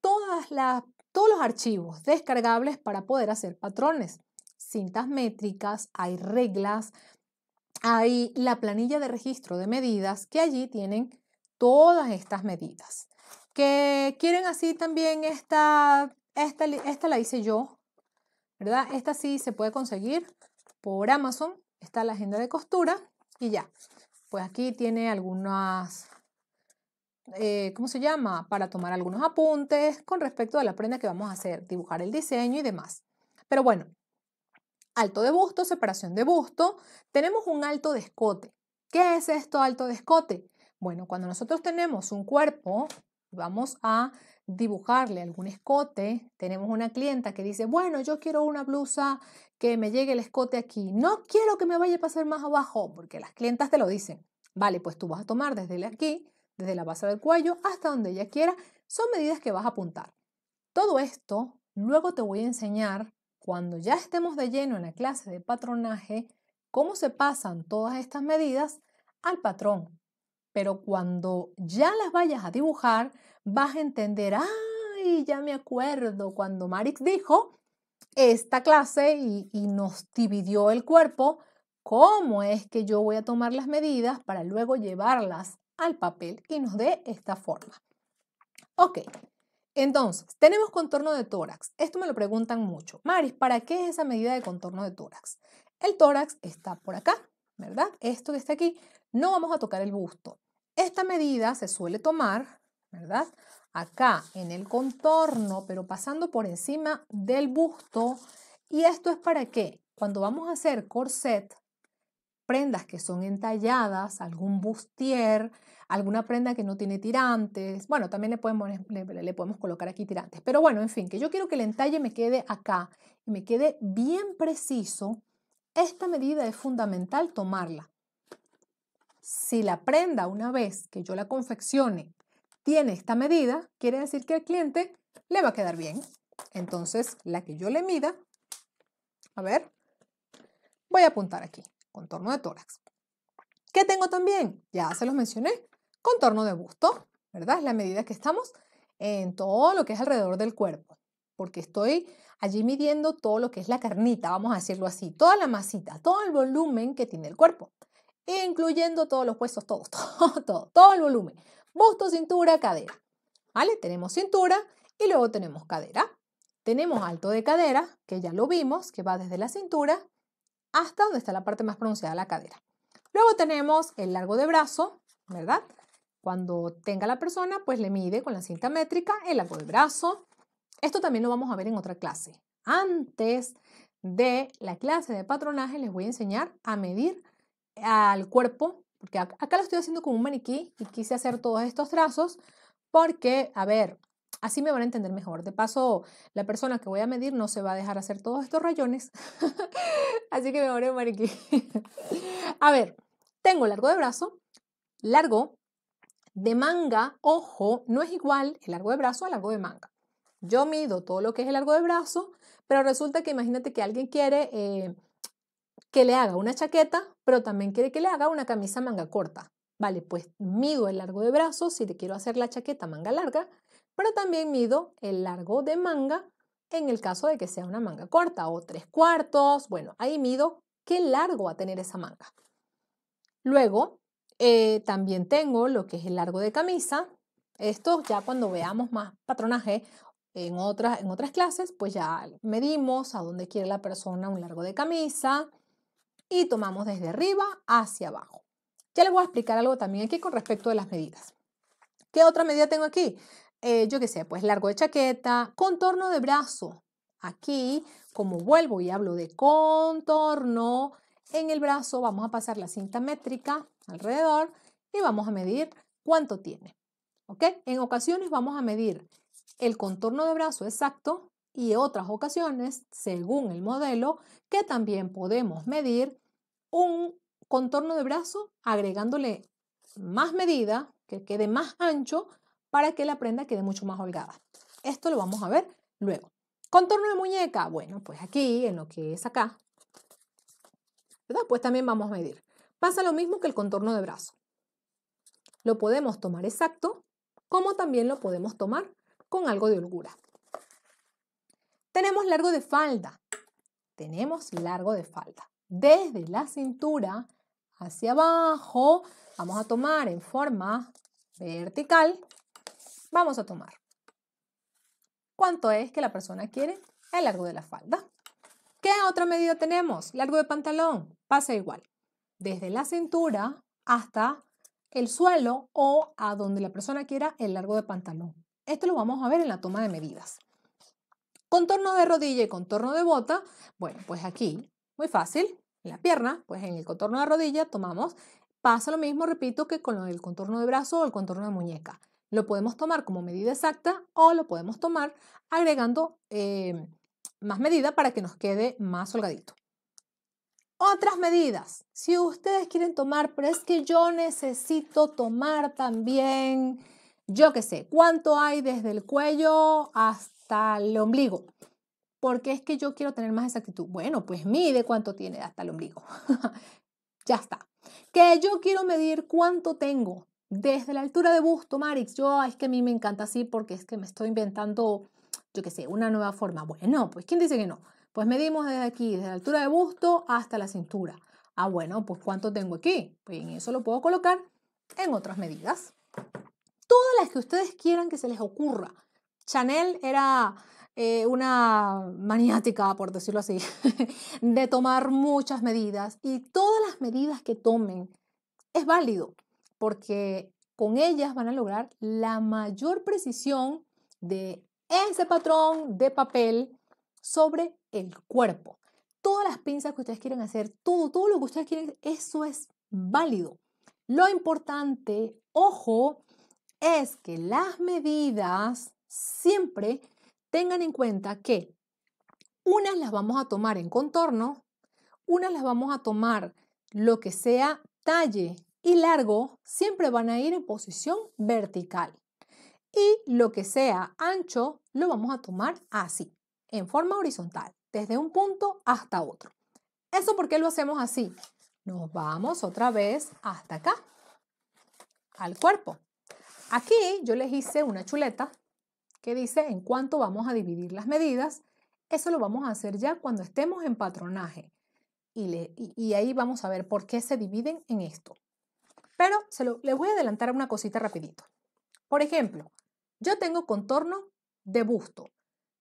todos los archivos descargables para poder hacer patrones. Cintas métricas, hay reglas, hay la planilla de registro de medidas que allí tienen todas estas medidas. Que quieren así también esta, esta, esta la hice yo, ¿verdad? Esta sí se puede conseguir por Amazon. Está la agenda de costura y ya. Pues aquí tiene algunas, eh, ¿cómo se llama? Para tomar algunos apuntes con respecto a la prenda que vamos a hacer, dibujar el diseño y demás. Pero bueno, alto de busto, separación de busto. Tenemos un alto de escote. ¿Qué es esto alto de escote? Bueno, cuando nosotros tenemos un cuerpo, vamos a dibujarle algún escote. Tenemos una clienta que dice, bueno, yo quiero una blusa que me llegue el escote aquí. No quiero que me vaya a pasar más abajo, porque las clientas te lo dicen. Vale, pues tú vas a tomar desde aquí, desde la base del cuello hasta donde ella quiera. Son medidas que vas a apuntar. Todo esto luego te voy a enseñar cuando ya estemos de lleno en la clase de patronaje, cómo se pasan todas estas medidas al patrón pero cuando ya las vayas a dibujar, vas a entender, ay, ya me acuerdo cuando Marix dijo esta clase y, nos dividió el cuerpo, cómo es que yo voy a tomar las medidas para luego llevarlas al papel y nos dé esta forma. Ok, entonces, tenemos contorno de tórax. Esto me lo preguntan mucho. Maris, ¿para qué es esa medida de contorno de tórax? El tórax está por acá, ¿verdad? Esto que está aquí, no vamos a tocar el busto. Esta medida se suele tomar, ¿verdad? Acá en el contorno, pero pasando por encima del busto. Y esto es para que cuando vamos a hacer corset, prendas que son entalladas, algún bustier, alguna prenda que no tiene tirantes. Bueno, también le podemos, le podemos, colocar aquí tirantes. Pero bueno, en fin, que yo quiero que el entalle me quede acá y me quede bien preciso. Esta medida es fundamental tomarla si la prenda una vez que yo la confeccione tiene esta medida, quiere decir que al cliente le va a quedar bien. Entonces, la que yo le mida, a ver, voy a apuntar aquí, contorno de tórax. ¿Qué tengo también? Ya se los mencioné, contorno de busto, ¿verdad? Es la medida que estamos en todo lo que es alrededor del cuerpo, porque estoy allí midiendo todo lo que es la carnita, vamos a decirlo así, toda la masita, todo el volumen que tiene el cuerpo incluyendo todos los puestos, todos, todo, todo, el volumen. Busto, cintura, cadera. ¿Vale? Tenemos cintura y luego tenemos cadera. Tenemos alto de cadera, que ya lo vimos, que va desde la cintura hasta donde está la parte más pronunciada, de la cadera. Luego tenemos el largo de brazo, ¿verdad? Cuando tenga la persona, pues le mide con la cinta métrica el largo de brazo. Esto también lo vamos a ver en otra clase. Antes de la clase de patronaje les voy a enseñar a medir al cuerpo, porque acá lo estoy haciendo como un maniquí y quise hacer todos estos trazos porque, a ver, así me van a entender mejor. De paso, la persona que voy a medir no se va a dejar hacer todos estos rayones, así que me a el maniquí. a ver, tengo largo de brazo, largo de manga, ojo, no es igual el largo de brazo al largo de manga. Yo mido todo lo que es el largo de brazo, pero resulta que imagínate que alguien quiere eh, que le haga una chaqueta, pero también quiere que le haga una camisa manga corta. Vale, pues mido el largo de brazo si le quiero hacer la chaqueta manga larga, pero también mido el largo de manga en el caso de que sea una manga corta o tres cuartos. Bueno, ahí mido qué largo va a tener esa manga. Luego, eh, también tengo lo que es el largo de camisa. Esto ya cuando veamos más patronaje en, otras en otras clases, pues ya medimos a dónde quiere la persona un largo de camisa, y tomamos desde arriba hacia abajo. Ya les voy a explicar algo también aquí con respecto de las medidas. ¿Qué otra medida tengo aquí? Eh, yo qué sé, pues largo de chaqueta, contorno de brazo. Aquí, como vuelvo y hablo de contorno, en el brazo vamos a pasar la cinta métrica alrededor y vamos a medir cuánto tiene. ¿Ok? En ocasiones vamos a medir el contorno de brazo exacto y otras ocasiones, según el modelo, que también podemos medir un contorno de brazo agregándole más medida, que quede más ancho, para que la prenda quede mucho más holgada. Esto lo vamos a ver luego. Contorno de muñeca, bueno, pues aquí, en lo que es acá, Pues también vamos a medir. Pasa lo mismo que el contorno de brazo. Lo podemos tomar exacto, como también lo podemos tomar con algo de holgura. Tenemos largo de falda. Tenemos largo de falda. Desde la cintura hacia abajo vamos a tomar en forma vertical. Vamos a tomar. ¿Cuánto es que la persona quiere? El largo de la falda. ¿Qué otra medida tenemos? Largo de pantalón. Pasa igual. Desde la cintura hasta el suelo o a donde la persona quiera el largo de pantalón. Esto lo vamos a ver en la toma de medidas. Contorno de rodilla y contorno de bota, bueno, pues aquí, muy fácil, la pierna, pues en el contorno de rodilla tomamos, pasa lo mismo, repito, que con el contorno de brazo o el contorno de muñeca. Lo podemos tomar como medida exacta o lo podemos tomar agregando em, más medida para que nos quede más holgadito. Otras medidas, si ustedes quieren tomar, pero es que yo necesito tomar también, yo qué sé, cuánto hay desde el cuello hasta hasta el ombligo. ¿Por qué es que yo quiero tener más exactitud? Bueno, pues mide cuánto tiene hasta el ombligo. ya está. Que yo quiero medir cuánto tengo desde la altura de busto, Marix. Yo, es que a mí me encanta así porque es que me estoy inventando, yo qué sé, una nueva forma. Bueno, pues ¿quién dice que no? Pues medimos desde aquí, desde la altura de busto hasta la cintura. Ah, bueno, pues ¿cuánto tengo aquí? Pues en eso lo puedo colocar en otras medidas. Todas las que ustedes quieran que se les ocurra. Chanel era eh, una maniática, por decirlo así, de tomar muchas medidas y todas las medidas que tomen es válido porque con ellas van a lograr la mayor precisión de ese patrón de papel sobre el cuerpo. Todas las pinzas que ustedes quieren hacer, todo, todo lo que ustedes quieren, eso es válido. Lo importante, ojo, es que las medidas siempre tengan en cuenta que unas las vamos a tomar en contorno, unas las vamos a tomar lo que sea talle y largo, siempre van a ir en posición vertical. Y lo que sea ancho, lo vamos a tomar así, en forma horizontal, desde un punto hasta otro. ¿Eso por qué lo hacemos así? Nos vamos otra vez hasta acá, al cuerpo. Aquí yo les hice una chuleta que dice en cuánto vamos a dividir las medidas. Eso lo vamos a hacer ya cuando estemos en patronaje. Y, ahí vamos a ver por qué se dividen en esto. Pero se lo, les voy a adelantar una cosita rapidito. Por ejemplo, yo tengo contorno de busto.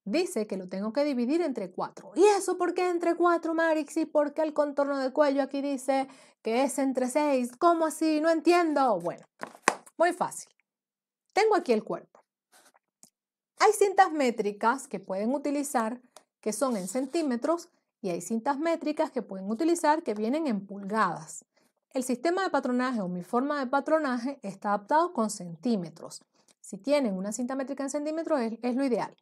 Dice que lo tengo que dividir entre cuatro. ¿Y eso por qué entre cuatro, ¿Y ¿Por qué el contorno del cuello aquí dice que es entre seis? ¿Cómo así? No entiendo. Bueno, muy fácil. Tengo aquí el cuerpo. Hay cintas métricas que pueden utilizar que son en centímetros y hay cintas métricas que pueden utilizar que vienen en pulgadas. El sistema de patronaje o mi forma de patronaje está adaptado con centímetros. Si tienen una cinta métrica en centímetros es, lo ideal.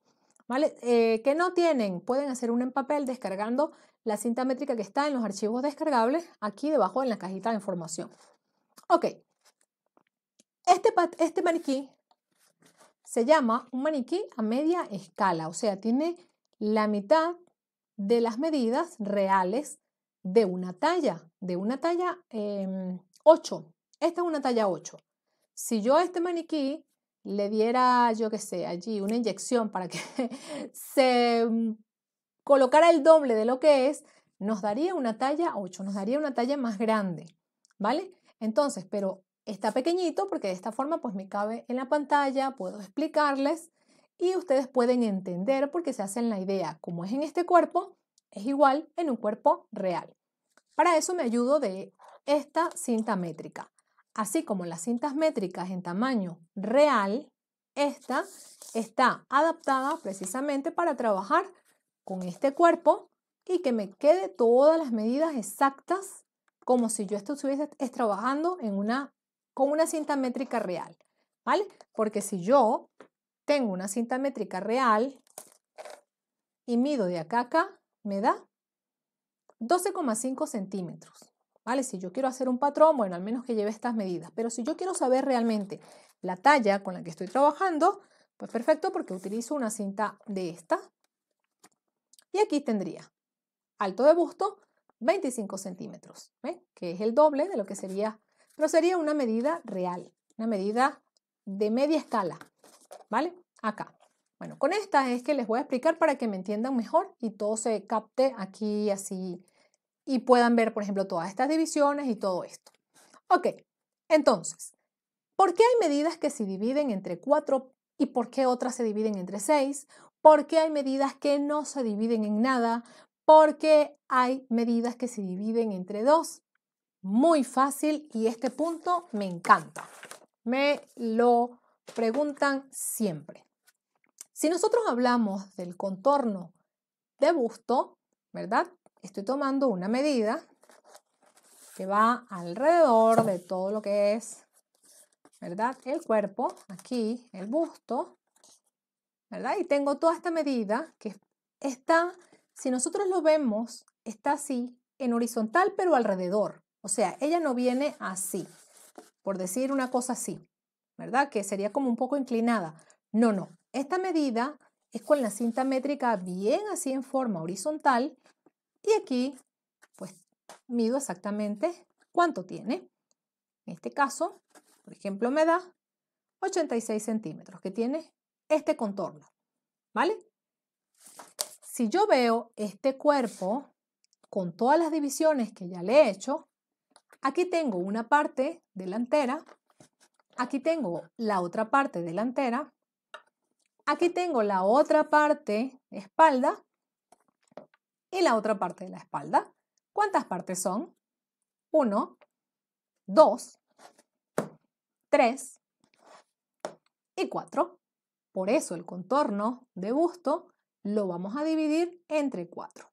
¿Vale? Eh, que no tienen, pueden hacer un en papel descargando la cinta métrica que está en los archivos descargables aquí debajo en la cajita de información. Ok, este, este maniquí se llama un maniquí a media escala, o sea, tiene la mitad de las medidas reales de una talla, de una talla 8. Em, Esta es una talla 8. Si yo a este maniquí le diera, yo qué sé, allí una inyección para que se mm, colocara el doble de lo que es, nos daría una talla 8, nos daría una talla más grande, ¿vale? Entonces, pero Está pequeñito porque de esta forma pues me cabe en la pantalla, puedo explicarles y ustedes pueden entender porque se hacen la idea. Como es en este cuerpo, es igual en un cuerpo real. Para eso me ayudo de esta cinta métrica. Así como las cintas métricas en tamaño real, esta está adaptada precisamente para trabajar con este cuerpo y que me quede todas las medidas exactas como si yo estuviese trabajando en una con una cinta métrica real, ¿vale? Porque si yo tengo una cinta métrica real y mido de acá a acá, me da 12,5 centímetros, ¿vale? Si yo quiero hacer un patrón, bueno, al menos que lleve estas medidas, pero si yo quiero saber realmente la talla con la que estoy trabajando, pues perfecto porque utilizo una cinta de esta. Y aquí tendría alto de busto 25 centímetros, ¿eh? que es el doble de lo que sería pero sería una medida real, una medida de media escala, ¿vale? Acá. Bueno, con esta es que les voy a explicar para que me entiendan mejor y todo se capte aquí así y puedan ver, por ejemplo, todas estas divisiones y todo esto. Ok, entonces, ¿por qué hay medidas que se dividen entre 4 y por qué otras se dividen entre 6? ¿Por qué hay medidas que no se dividen en nada? ¿Por qué hay medidas que se dividen entre 2? muy fácil y este punto me encanta. Me lo preguntan siempre. Si nosotros hablamos del contorno de busto, ¿verdad? Estoy tomando una medida que va alrededor de todo lo que es, ¿verdad? El cuerpo, aquí, el busto, ¿verdad? Y tengo toda esta medida que está, si nosotros lo vemos, está así en horizontal pero alrededor. O sea, ella no viene así, por decir una cosa así, ¿verdad? Que sería como un poco inclinada. No, no. Esta medida es con la cinta métrica bien así en forma horizontal y aquí pues mido exactamente cuánto tiene. En este caso, por ejemplo, me da 86 centímetros que tiene este contorno, ¿vale? Si yo veo este cuerpo con todas las divisiones que ya le he hecho, Aquí tengo una parte delantera, aquí tengo la otra parte delantera, aquí tengo la otra parte espalda y la otra parte de la espalda. ¿Cuántas partes son? 1, 2, 3 y 4. Por eso el contorno de busto lo vamos a dividir entre 4.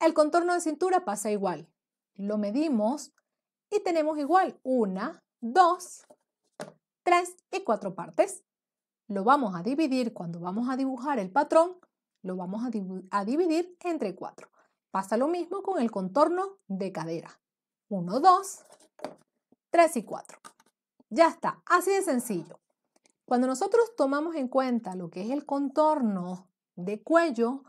El contorno de cintura pasa igual. Lo medimos y tenemos igual una, dos, tres y cuatro partes. Lo vamos a dividir cuando vamos a dibujar el patrón, lo vamos a, dividir entre cuatro. Pasa lo mismo con el contorno de cadera. 1, 2, 3 y 4. Ya está, así de sencillo. Cuando nosotros tomamos en cuenta lo que es el contorno de cuello,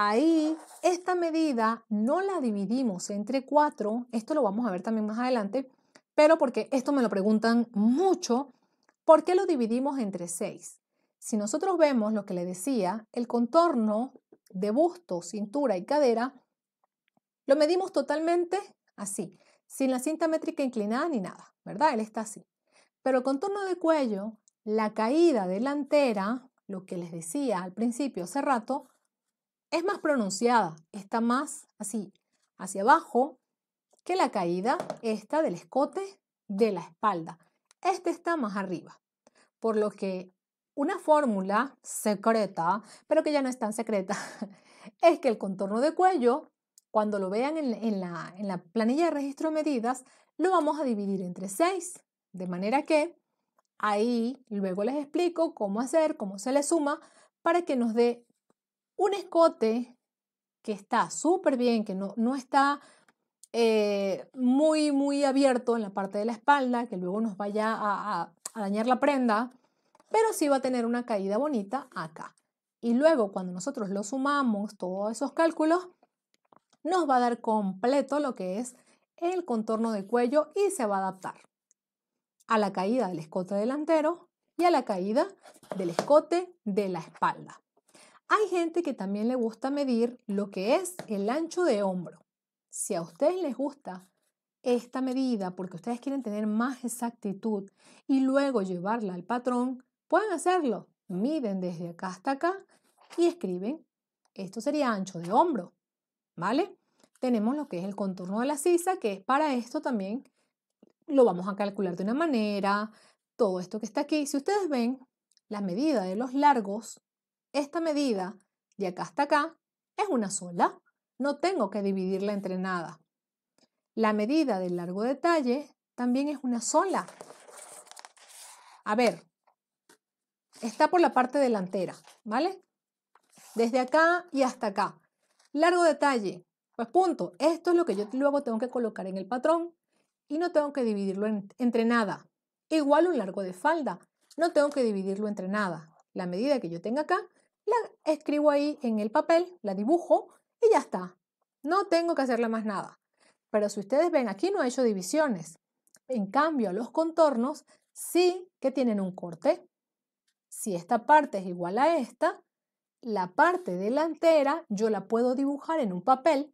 Ahí, esta medida no la dividimos entre 4, esto lo vamos a ver también más adelante, pero porque esto me lo preguntan mucho, ¿por qué lo dividimos entre 6? Si nosotros vemos lo que le decía, el contorno de busto, cintura y cadera, lo medimos totalmente así, sin la cinta métrica inclinada ni nada, ¿verdad? Él está así. Pero el contorno de cuello, la caída delantera, lo que les decía al principio hace rato, es más pronunciada, está más así hacia abajo que la caída esta del escote de la espalda. Este está más arriba, por lo que una fórmula secreta, pero que ya no es tan secreta, es que el contorno de cuello, cuando lo vean en, la, planilla de registro de medidas, lo vamos a dividir entre 6, de manera que ahí luego les explico cómo hacer, cómo se le suma, para que nos dé un escote que está súper bien, que no, está eh, muy, muy abierto en la parte de la espalda, que luego nos vaya a, a dañar la prenda, pero sí va a tener una caída bonita acá. Y luego cuando nosotros lo sumamos, todos esos cálculos, nos va a dar completo lo que es el contorno de cuello y se va a adaptar a la caída del escote delantero y a la caída del escote de la espalda. Hay gente que también le gusta medir lo que es el ancho de hombro. Si a ustedes les gusta esta medida porque ustedes quieren tener más exactitud y luego llevarla al patrón, pueden hacerlo. Miden desde acá hasta acá y escriben. Esto sería ancho de hombro, ¿vale? Tenemos lo que es el contorno de la sisa, que es para esto también lo vamos a calcular de una manera, todo esto que está aquí. Si ustedes ven, la medida de los largos esta medida de acá hasta acá es una sola. No tengo que dividirla entre nada. La medida del largo detalle también es una sola. A ver, está por la parte delantera, ¿vale? Desde acá y hasta acá. Largo detalle, pues punto. Esto es lo que yo luego tengo que colocar en el patrón y no tengo que dividirlo entre nada. Igual un largo de falda, no tengo que dividirlo entre nada. La medida que yo tenga acá la escribo ahí en el papel, la dibujo y ya está. No tengo que hacerle más nada. Pero si ustedes ven, aquí no he hecho divisiones. En cambio, los contornos sí que tienen un corte. Si esta parte es igual a esta, la parte delantera yo la puedo dibujar en un papel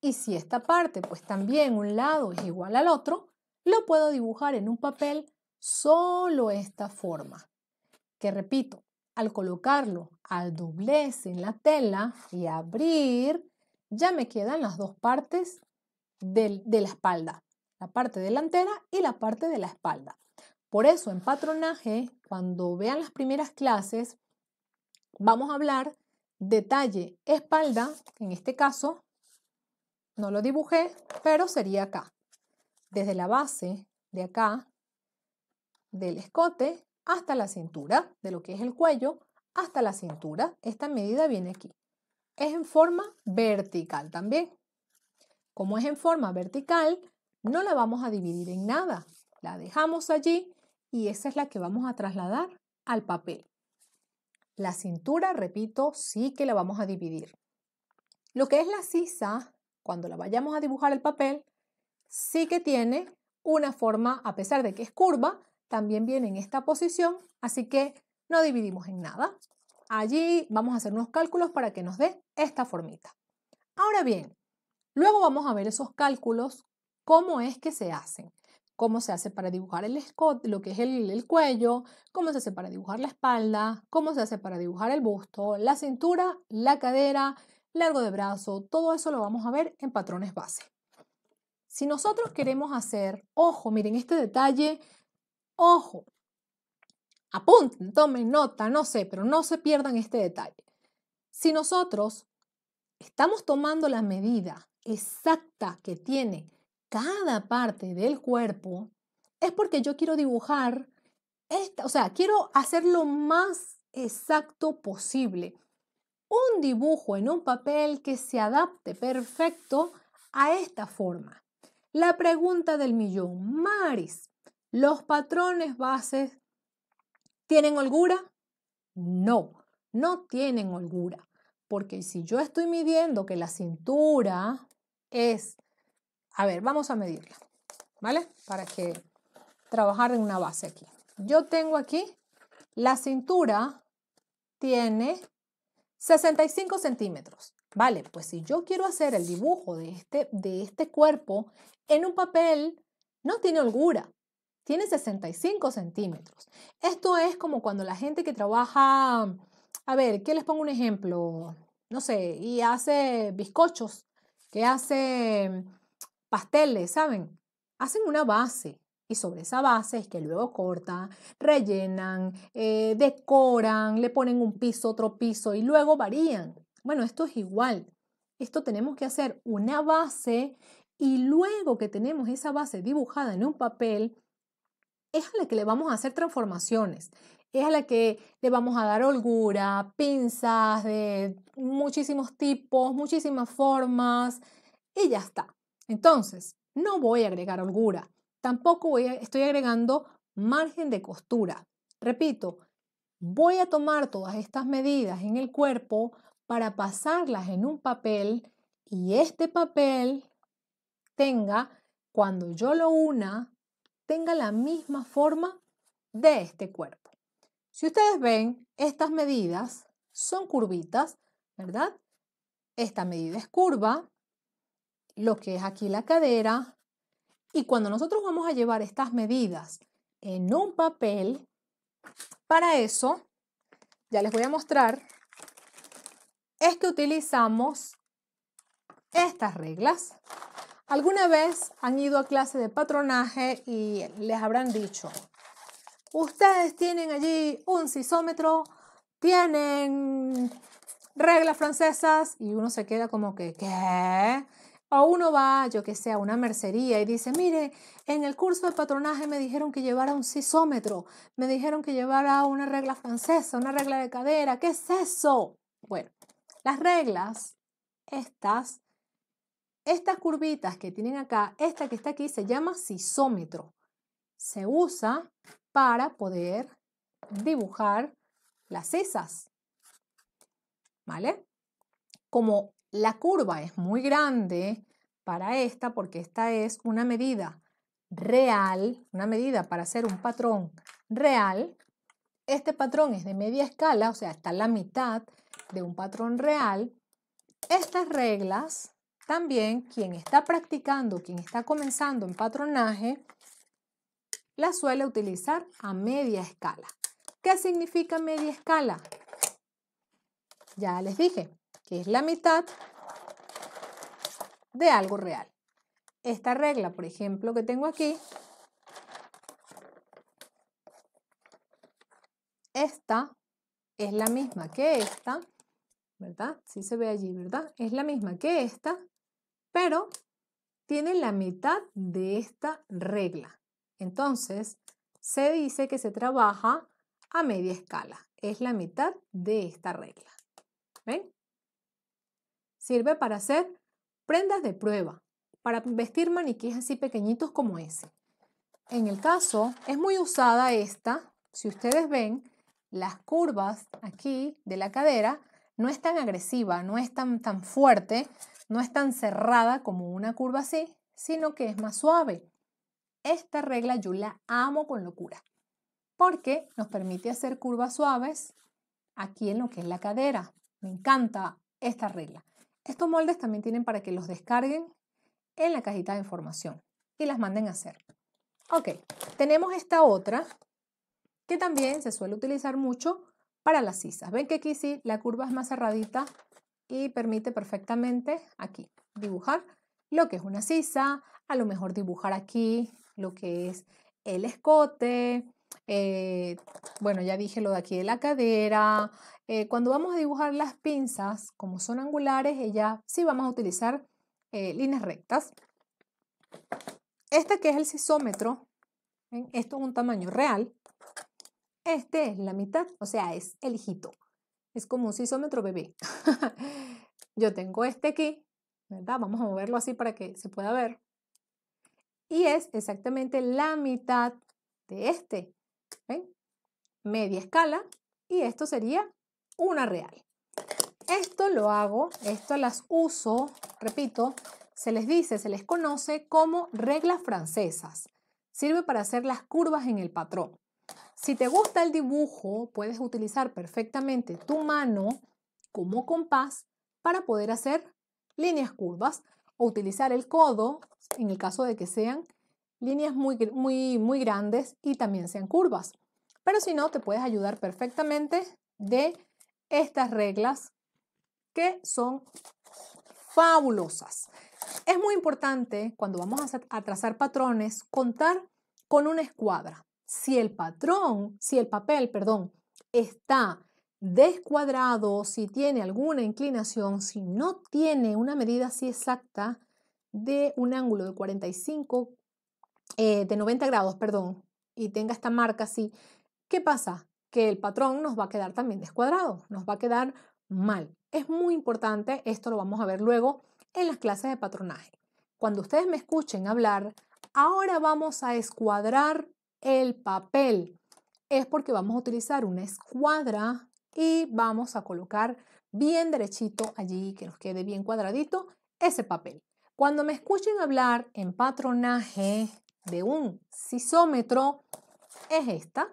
y si esta parte, pues también un lado es igual al otro, lo puedo dibujar en un papel solo esta forma. Que repito, al colocarlo al doblez en la tela y abrir, ya me quedan las dos partes de la espalda, la parte delantera y la parte de la espalda. Por eso en patronaje, cuando vean las primeras clases, vamos a hablar detalle espalda, en este caso no lo dibujé, pero sería acá. Desde la base de acá del escote hasta la cintura, de lo que es el cuello hasta la cintura. Esta medida viene aquí. Es en forma vertical también. Como es en forma vertical, no la vamos a dividir en nada. La dejamos allí y esa es la que vamos a trasladar al papel. La cintura, repito, sí que la vamos a dividir. Lo que es la sisa, cuando la vayamos a dibujar el papel, sí que tiene una forma, a pesar de que es curva, también viene en esta posición, así que no dividimos en nada. Allí vamos a hacer unos cálculos para que nos dé esta formita. Ahora bien, luego vamos a ver esos cálculos, cómo es que se hacen, cómo se hace para dibujar el escote, lo que es el, el cuello, cómo se hace para dibujar la espalda, cómo se hace para dibujar el busto, la cintura, la cadera, largo de brazo, todo eso lo vamos a ver en patrones base. Si nosotros queremos hacer, ojo, miren este detalle Ojo, apunten, tomen nota, no sé, pero no se pierdan este detalle. Si nosotros estamos tomando la medida exacta que tiene cada parte del cuerpo, es porque yo quiero dibujar, esta, o sea, quiero hacer lo más exacto posible. Un dibujo en un papel que se adapte perfecto a esta forma. La pregunta del millón, Maris, ¿Los patrones bases tienen holgura? No, no tienen holgura. Porque si yo estoy midiendo que la cintura es... A ver, vamos a medirla, ¿vale? Para que trabajar en una base aquí. Yo tengo aquí, la cintura tiene 65 centímetros. Vale, pues si yo quiero hacer el dibujo de este, de este cuerpo en un papel, no tiene holgura tiene 65 centímetros. Esto es como cuando la gente que trabaja, a ver, ¿qué les pongo un ejemplo? No sé, y hace bizcochos, que hace pasteles, ¿saben? Hacen una base y sobre esa base es que luego corta, rellenan, eh, decoran, le ponen un piso, otro piso y luego varían. Bueno, esto es igual. Esto tenemos que hacer una base y luego que tenemos esa base dibujada en un papel, es a la que le vamos a hacer transformaciones, es a la que le vamos a dar holgura, pinzas de muchísimos tipos, muchísimas formas y ya está. Entonces, no voy a agregar holgura, tampoco estoy agregando margen de costura. Repito, voy a tomar todas estas medidas en el cuerpo para pasarlas en un papel y este papel tenga, cuando yo lo una, tenga la misma forma de este cuerpo. Si ustedes ven, estas medidas son curvitas, ¿verdad? Esta medida es curva, lo que es aquí la cadera, y cuando nosotros vamos a llevar estas medidas en un papel, para eso, ya les voy a mostrar, es que utilizamos estas reglas. ¿Alguna vez han ido a clase de patronaje y les habrán dicho, ustedes tienen allí un sisómetro, tienen reglas francesas y uno se queda como que, ¿qué? O uno va, yo que sé, a una mercería y dice, mire, en el curso de patronaje me dijeron que llevara un sisómetro, me dijeron que llevara una regla francesa, una regla de cadera, ¿qué es eso? Bueno, las reglas, estas, estas curvitas que tienen acá, esta que está aquí se llama sisómetro. Se usa para poder dibujar las esas ¿Vale? Como la curva es muy grande para esta, porque esta es una medida real, una medida para hacer un patrón real, este patrón es de media escala, o sea, está la mitad de un patrón real, estas reglas también quien está practicando, quien está comenzando en patronaje, la suele utilizar a media escala. ¿Qué significa media escala? Ya les dije que es la mitad de algo real. Esta regla, por ejemplo, que tengo aquí, esta es la misma que esta, ¿verdad? Sí se ve allí, ¿verdad? Es la misma que esta pero tiene la mitad de esta regla. Entonces, se dice que se trabaja a media escala. Es la mitad de esta regla. ¿Ven? Sirve para hacer prendas de prueba, para vestir maniquíes así pequeñitos como ese. En el caso, es muy usada esta. Si ustedes ven, las curvas aquí de la cadera no es tan agresiva, no es tan, tan fuerte, no es tan cerrada como una curva así, sino que es más suave. Esta regla yo la amo con locura porque nos permite hacer curvas suaves aquí en lo que es la cadera. Me encanta esta regla. Estos moldes también tienen para que los descarguen en la cajita de información y las manden a hacer. Ok, tenemos esta otra que también se suele utilizar mucho para las sisas. Ven que aquí sí la curva es más cerradita y permite perfectamente aquí dibujar lo que es una sisa, a lo mejor dibujar aquí lo que es el escote, eh, bueno, ya dije lo de aquí de la cadera. Eh, cuando vamos a dibujar las pinzas, como son angulares, ella sí vamos a utilizar eh, líneas rectas. Este que es el sisómetro, esto es un tamaño real, este es la mitad, o sea, es el hijito. Es como un sisómetro bebé. Yo tengo este aquí, ¿verdad? Vamos a moverlo así para que se pueda ver. Y es exactamente la mitad de este. ¿Ven? Media escala y esto sería una real. Esto lo hago, esto las uso, repito, se les dice, se les conoce como reglas francesas. Sirve para hacer las curvas en el patrón. Si te gusta el dibujo, puedes utilizar perfectamente tu mano como compás para poder hacer líneas curvas o utilizar el codo en el caso de que sean líneas muy, muy, muy grandes y también sean curvas. Pero si no, te puedes ayudar perfectamente de estas reglas que son fabulosas. Es muy importante cuando vamos a, trazar patrones contar con una escuadra. Si el patrón, si el papel, perdón, está descuadrado, si tiene alguna inclinación, si no tiene una medida así exacta de un ángulo de 45, eh, de 90 grados, perdón, y tenga esta marca así, ¿qué pasa? Que el patrón nos va a quedar también descuadrado, nos va a quedar mal. Es muy importante, esto lo vamos a ver luego en las clases de patronaje. Cuando ustedes me escuchen hablar, ahora vamos a escuadrar el papel. Es porque vamos a utilizar una escuadra y vamos a colocar bien derechito allí, que nos quede bien cuadradito, ese papel. Cuando me escuchen hablar en patronaje de un sisómetro, es esta,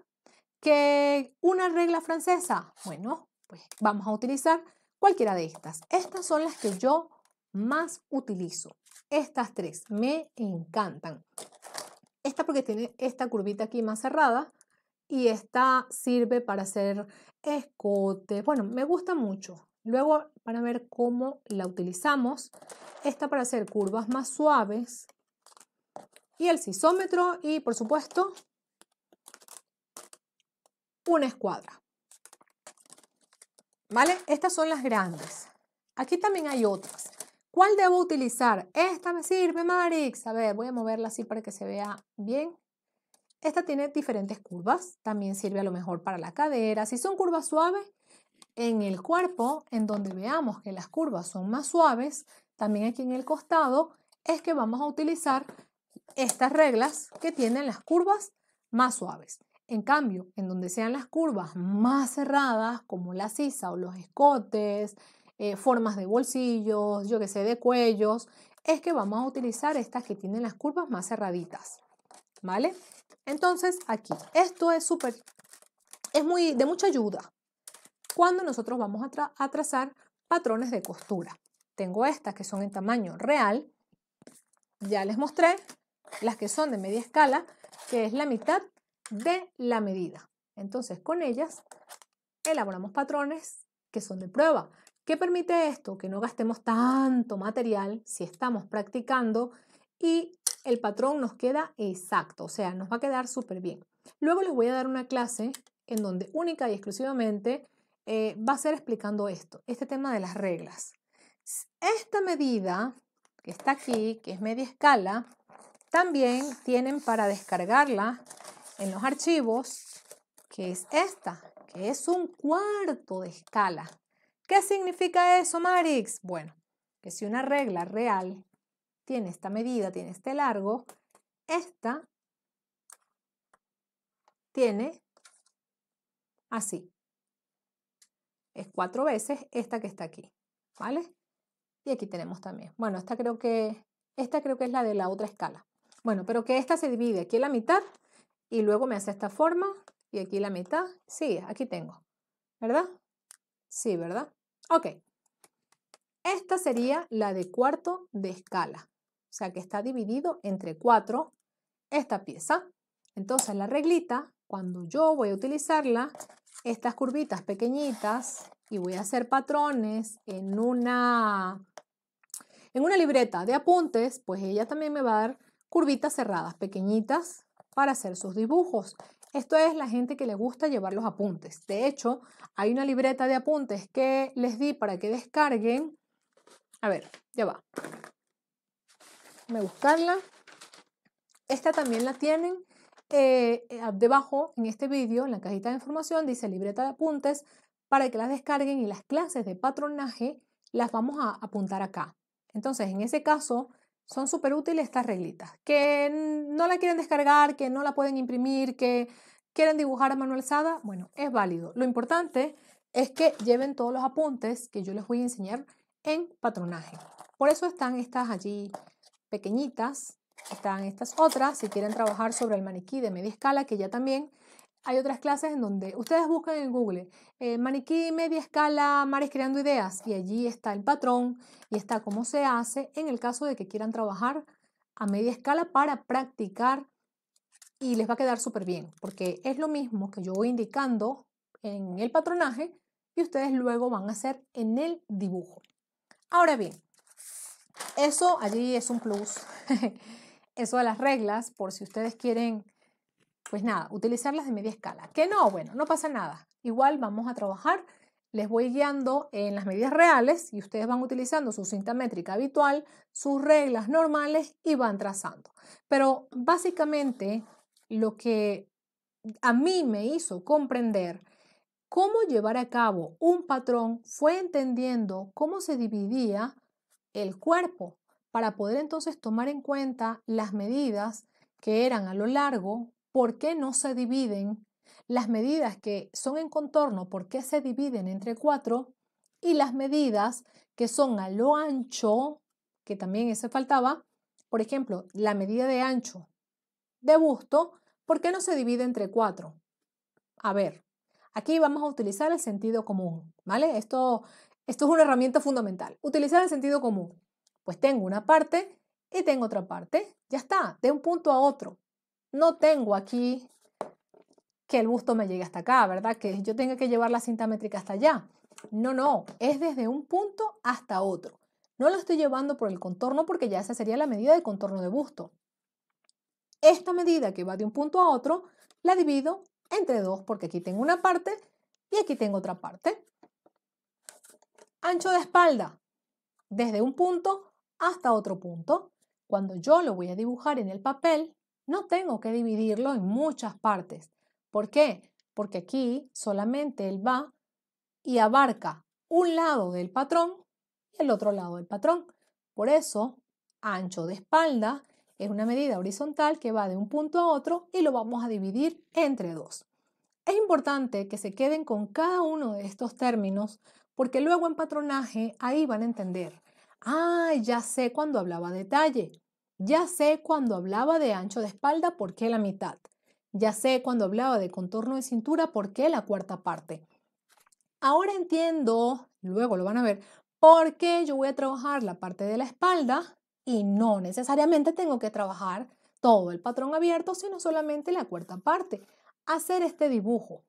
que una regla francesa, bueno, pues vamos a utilizar cualquiera de estas. Estas son las que yo más utilizo. Estas tres me encantan. Esta porque tiene esta curvita aquí más cerrada y esta sirve para hacer escote. Bueno, me gusta mucho. Luego para ver cómo la utilizamos. Esta para hacer curvas más suaves. Y el sisómetro y por supuesto una escuadra. ¿Vale? Estas son las grandes. Aquí también hay otras. ¿Cuál debo utilizar? Esta me sirve, Marix. A ver, voy a moverla así para que se vea bien. Esta tiene diferentes curvas. También sirve a lo mejor para la cadera. Si son curvas suaves, en el cuerpo, en donde veamos que las curvas son más suaves, también aquí en el costado, es que vamos a utilizar estas reglas que tienen las curvas más suaves. En cambio, en donde sean las curvas más cerradas, como la sisa o los escotes, eh, formas de bolsillos, yo que sé, de cuellos, es que vamos a utilizar estas que tienen las curvas más cerraditas, ¿vale? Entonces aquí, esto es súper, es muy de mucha ayuda cuando nosotros vamos a trazar patrones de costura. Tengo estas que son en tamaño real, ya les mostré, las que son de media escala, que es la mitad de la medida. Entonces, con ellas elaboramos patrones que son de prueba. ¿Qué permite esto? Que no gastemos tanto material si estamos practicando y el patrón nos queda exacto, o sea, nos va a quedar súper bien. Luego les voy a dar una clase en donde única y exclusivamente eh, va a ser explicando esto, este tema de las reglas. Esta medida que está aquí, que es media escala, también tienen para descargarla en los archivos, que es esta, que es un cuarto de escala. ¿Qué significa eso, Marix? Bueno, que si una regla real tiene esta medida, tiene este largo, esta tiene así. Es cuatro veces esta que está aquí, ¿vale? Y aquí tenemos también. Bueno, esta creo que, esta creo que es la de la otra escala. Bueno, pero que esta se divide aquí en la mitad y luego me hace esta forma y aquí la mitad. Sí, aquí tengo, ¿verdad? Sí, ¿verdad? Ok, esta sería la de cuarto de escala, o sea que está dividido entre cuatro esta pieza. Entonces la reglita, cuando yo voy a utilizarla, estas curvitas pequeñitas y voy a hacer patrones en una, en una libreta de apuntes, pues ella también me va a dar curvitas cerradas pequeñitas para hacer sus dibujos. Esto es la gente que le gusta llevar los apuntes. De hecho, hay una libreta de apuntes que les di para que descarguen. A ver, ya va. me a buscarla. Esta también la tienen. Eh, eh, debajo en este vídeo, en la cajita de información, dice libreta de apuntes para que las descarguen y las clases de patronaje las vamos a apuntar acá. Entonces, en ese caso, son súper útiles estas reglitas. Que no la quieren descargar, que no la pueden imprimir, que quieren dibujar a mano alzada, bueno, es válido. Lo importante es que lleven todos los apuntes que yo les voy a enseñar en patronaje. Por eso están estas allí pequeñitas, están estas otras, si quieren trabajar sobre el maniquí de media escala, que ya también hay otras clases en donde ustedes buscan en Google eh, maniquí media escala, mares creando ideas y allí está el patrón y está cómo se hace en el caso de que quieran trabajar a media escala para practicar y les va a quedar súper bien porque es lo mismo que yo voy indicando en el patronaje y ustedes luego van a hacer en el dibujo. Ahora bien, eso allí es un plus. eso de las reglas, por si ustedes quieren pues nada, utilizarlas de media escala. Que no, bueno, no pasa nada. Igual vamos a trabajar, les voy guiando en las medidas reales y ustedes van utilizando su cinta métrica habitual, sus reglas normales y van trazando. Pero básicamente lo que a mí me hizo comprender cómo llevar a cabo un patrón fue entendiendo cómo se dividía el cuerpo para poder entonces tomar en cuenta las medidas que eran a lo largo, ¿Por qué no se dividen las medidas que son en contorno? ¿Por qué se dividen entre cuatro? Y las medidas que son a lo ancho, que también ese faltaba, por ejemplo, la medida de ancho de busto, ¿por qué no se divide entre cuatro? A ver, aquí vamos a utilizar el sentido común, ¿vale? esto es una herramienta fundamental. Utilizar el sentido común. Pues tengo una parte y tengo otra parte. Ya está, de un punto a otro no tengo aquí que el busto me llegue hasta acá, ¿verdad? Que yo tenga que llevar la cinta métrica hasta allá. No, no, es desde un punto hasta otro. No lo estoy llevando por el contorno porque ya esa sería la medida de contorno de busto. Esta medida que va de un punto a otro la divido entre dos porque aquí tengo una parte y aquí tengo otra parte. Ancho de espalda, desde un punto hasta otro punto. Cuando yo lo voy a dibujar en el papel, no tengo que dividirlo en muchas partes. ¿Por qué? Porque aquí solamente él va y abarca un lado del patrón y el otro lado del patrón. Por eso, ancho de espalda es una medida horizontal que va de un punto a otro y lo vamos a dividir entre dos. Es importante que se queden con cada uno de estos términos porque luego en patronaje ahí van a entender. Ah, ya sé cuando hablaba detalle ya sé cuando hablaba de ancho de espalda por qué la mitad. Ya sé cuando hablaba de contorno de cintura por qué la cuarta parte. Ahora entiendo, luego lo van a ver, por qué yo voy a trabajar la parte de la espalda y no necesariamente tengo que trabajar todo el patrón abierto, sino solamente la cuarta parte. Hacer este dibujo.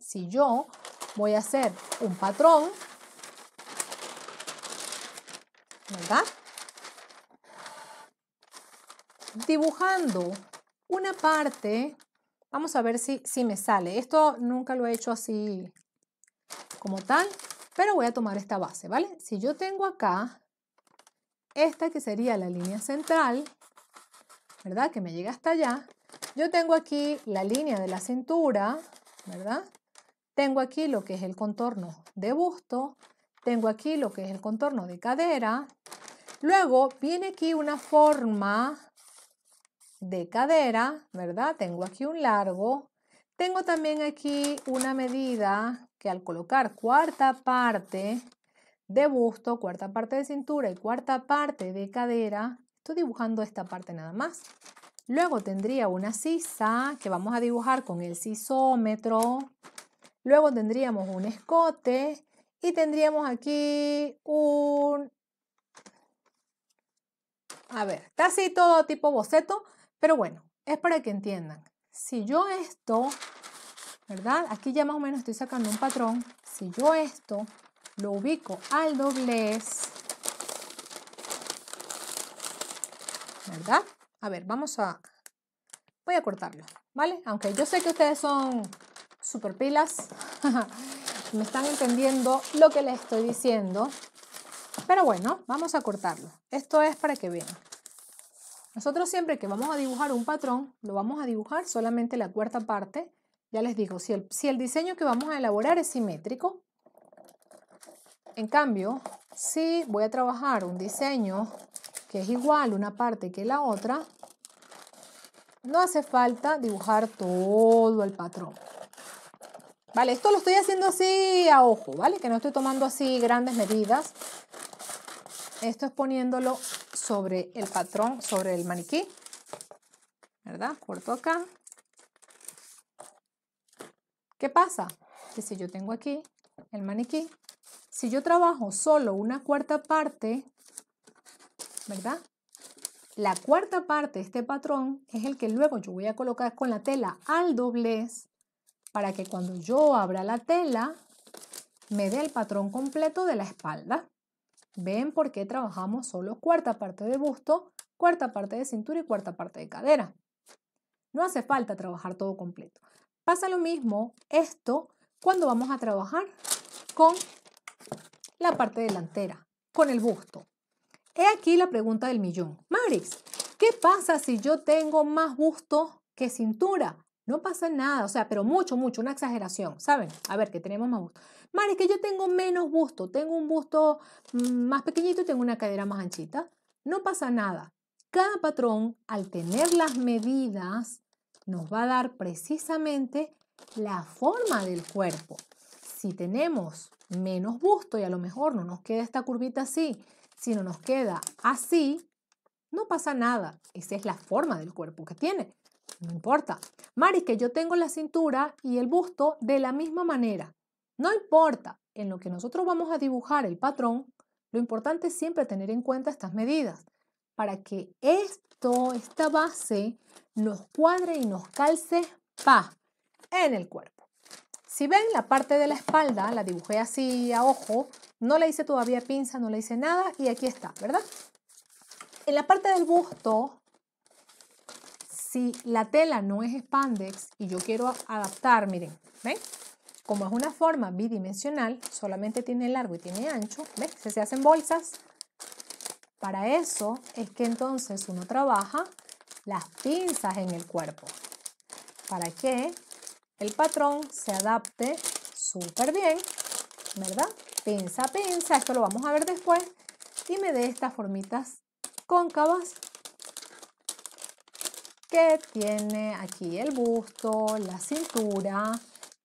Si yo voy a hacer un patrón, ¿verdad? dibujando una parte, vamos a ver si, me sale. Esto nunca lo he hecho así como tal, pero voy a tomar esta base, ¿vale? Si yo tengo acá esta que sería la línea central, ¿verdad? Que me llega hasta allá. Yo tengo aquí la línea de la cintura, ¿verdad? Tengo aquí lo que es el contorno de busto, tengo aquí lo que es el contorno de cadera. Luego viene aquí una forma de cadera, ¿verdad? Tengo aquí un largo. Tengo también aquí una medida que al colocar cuarta parte de busto, cuarta parte de cintura y cuarta parte de cadera, estoy dibujando esta parte nada más. Luego tendría una sisa que vamos a dibujar con el sisómetro. Luego tendríamos un escote y tendríamos aquí un... A ver, casi todo tipo boceto, pero bueno, es para que entiendan. Si yo esto, ¿verdad? Aquí ya más o menos estoy sacando un patrón. Si yo esto lo ubico al doblez, ¿verdad? A ver, vamos a... Voy a cortarlo, ¿vale? Aunque yo sé que ustedes son super pilas, me están entendiendo lo que les estoy diciendo. Pero bueno, vamos a cortarlo. Esto es para que vean. Nosotros siempre que vamos a dibujar un patrón, lo vamos a dibujar solamente la cuarta parte. Ya les digo, si el, diseño que vamos a elaborar es simétrico, en cambio, si voy a trabajar un diseño que es igual una parte que la otra, no hace falta dibujar todo el patrón. Vale, esto lo estoy haciendo así a ojo, ¿vale? Que no estoy tomando así grandes medidas. Esto es poniéndolo sobre el patrón, sobre el maniquí, ¿verdad? Corto acá. ¿Qué pasa? Que si yo tengo aquí el maniquí, si yo trabajo solo una cuarta parte, ¿verdad? La cuarta parte de este patrón es el que luego yo voy a colocar con la tela al doblez para que cuando yo abra la tela me dé el patrón completo de la espalda. ¿Ven por qué trabajamos solo cuarta parte de busto, cuarta parte de cintura y cuarta parte de cadera? No hace falta trabajar todo completo. Pasa lo mismo esto cuando vamos a trabajar con la parte delantera, con el busto. He aquí la pregunta del millón. Marix, ¿qué pasa si yo tengo más busto que cintura? No pasa nada, o sea, pero mucho, mucho, una exageración, ¿saben? A ver, que tenemos más busto. Mari, es que yo tengo menos busto, tengo un busto mm, más pequeñito y tengo una cadera más anchita. No pasa nada. Cada patrón, al tener las medidas, nos va a dar precisamente la forma del cuerpo. Si tenemos menos busto y a lo mejor no nos queda esta curvita así, sino nos queda así, no pasa nada. Esa es la forma del cuerpo que tiene. No importa. Mari, que yo tengo la cintura y el busto de la misma manera. No importa. En lo que nosotros vamos a dibujar el patrón, lo importante es siempre tener en cuenta estas medidas para que esto, esta base, nos cuadre y nos calce pa en el cuerpo. Si ven la parte de la espalda, la dibujé así a ojo, no le hice todavía pinza, no le hice nada y aquí está, ¿verdad? En la parte del busto si la tela no es spandex y yo quiero adaptar, miren, ¿ven? Como es una forma bidimensional, solamente tiene largo y tiene ancho, ¿ven? Se, hacen bolsas. Para eso es que entonces uno trabaja las pinzas en el cuerpo para que el patrón se adapte súper bien, ¿verdad? Pinza, pinza, esto lo vamos a ver después, y me dé estas formitas cóncavas que tiene aquí el busto, la cintura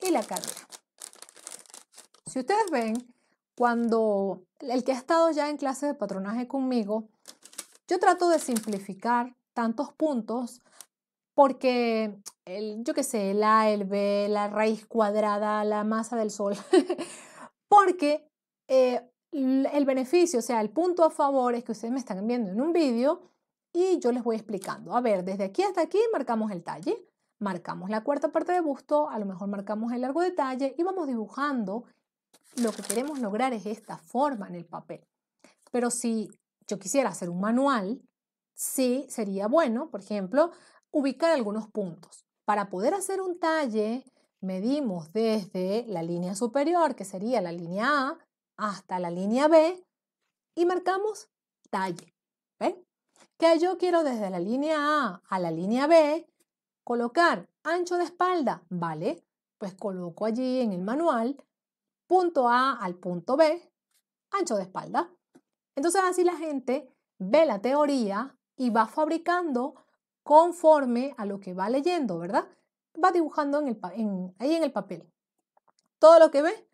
y la cadera. Si ustedes ven, cuando el que ha estado ya en clase de patronaje conmigo, yo trato de simplificar tantos puntos porque, el, yo qué sé, el A, el B, la raíz cuadrada, la masa del sol, porque eh, el beneficio, o sea, el punto a favor es que ustedes me están viendo en un vídeo y yo les voy explicando. A ver, desde aquí hasta aquí marcamos el talle, marcamos la cuarta parte de busto, a lo mejor marcamos el largo de talle y vamos dibujando. Lo que queremos lograr es esta forma en el papel. Pero si yo quisiera hacer un manual, sí sería bueno, por ejemplo, ubicar algunos puntos. Para poder hacer un talle, medimos desde la línea superior, que sería la línea A, hasta la línea B, y marcamos talle que yo quiero desde la línea A a la línea B colocar ancho de espalda, ¿vale? Pues coloco allí en el manual punto A al punto B, ancho de espalda. Entonces así la gente ve la teoría y va fabricando conforme a lo que va leyendo, ¿verdad? Va dibujando en ahí en el papel. Todo lo que ve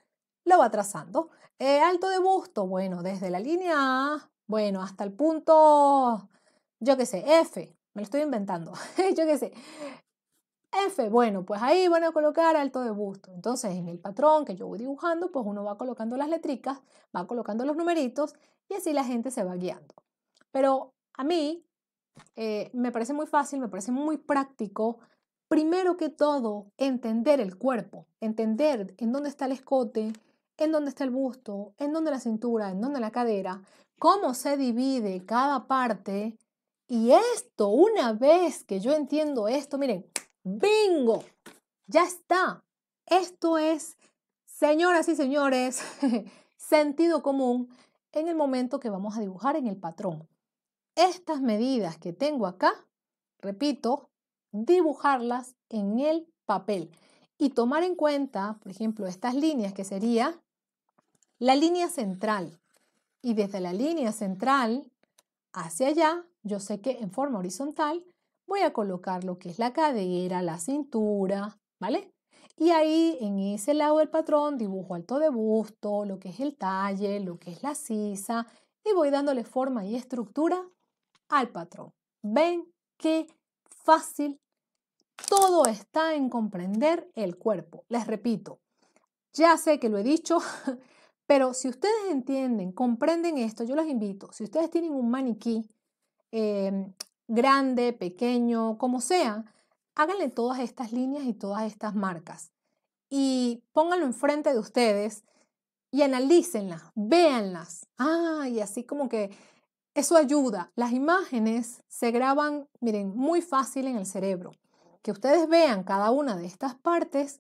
lo va trazando. Eh, alto de busto, bueno, desde la línea A, bueno, hasta el punto yo qué sé, F, me lo estoy inventando, yo qué sé, F, bueno, pues ahí van a colocar alto de busto. Entonces, en el patrón que yo voy dibujando, pues uno va colocando las letricas, va colocando los numeritos y así la gente se va guiando. Pero a mí eh, me parece muy fácil, me parece muy práctico, primero que todo, entender el cuerpo, entender en dónde está el escote, en dónde está el busto, en dónde la cintura, en dónde la cadera, cómo se divide cada parte y esto, una vez que yo entiendo esto, miren, bingo, ya está. Esto es, señoras y señores, sentido común en el momento que vamos a dibujar en el patrón. Estas medidas que tengo acá, repito, dibujarlas en el papel y tomar en cuenta, por ejemplo, estas líneas que sería la línea central. Y desde la línea central hacia allá, yo sé que en forma horizontal voy a colocar lo que es la cadera, la cintura, ¿vale? Y ahí en ese lado del patrón dibujo alto de busto, lo que es el talle, lo que es la sisa y voy dándole forma y estructura al patrón. Ven qué fácil. Todo está en comprender el cuerpo. Les repito, ya sé que lo he dicho, Pero si ustedes entienden, comprenden esto, yo los invito, si ustedes tienen un maniquí em, grande, pequeño, como sea, háganle todas estas líneas y todas estas marcas y pónganlo enfrente de ustedes y analícenlas, véanlas. Ah, y así como que eso ayuda. Las imágenes se graban, miren, muy fácil en el cerebro. Que ustedes vean cada una de estas partes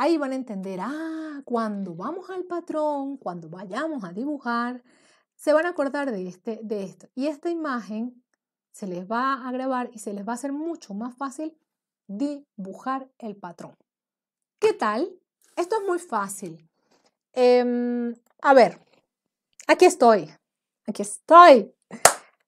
Ahí van a entender, ah, cuando vamos al patrón, cuando vayamos a dibujar, se van a acordar de, este, de esto. Y esta imagen se les va a grabar y se les va a hacer mucho más fácil dibujar el patrón. ¿Qué tal? Esto es muy fácil. Em, a ver, aquí estoy. Aquí estoy.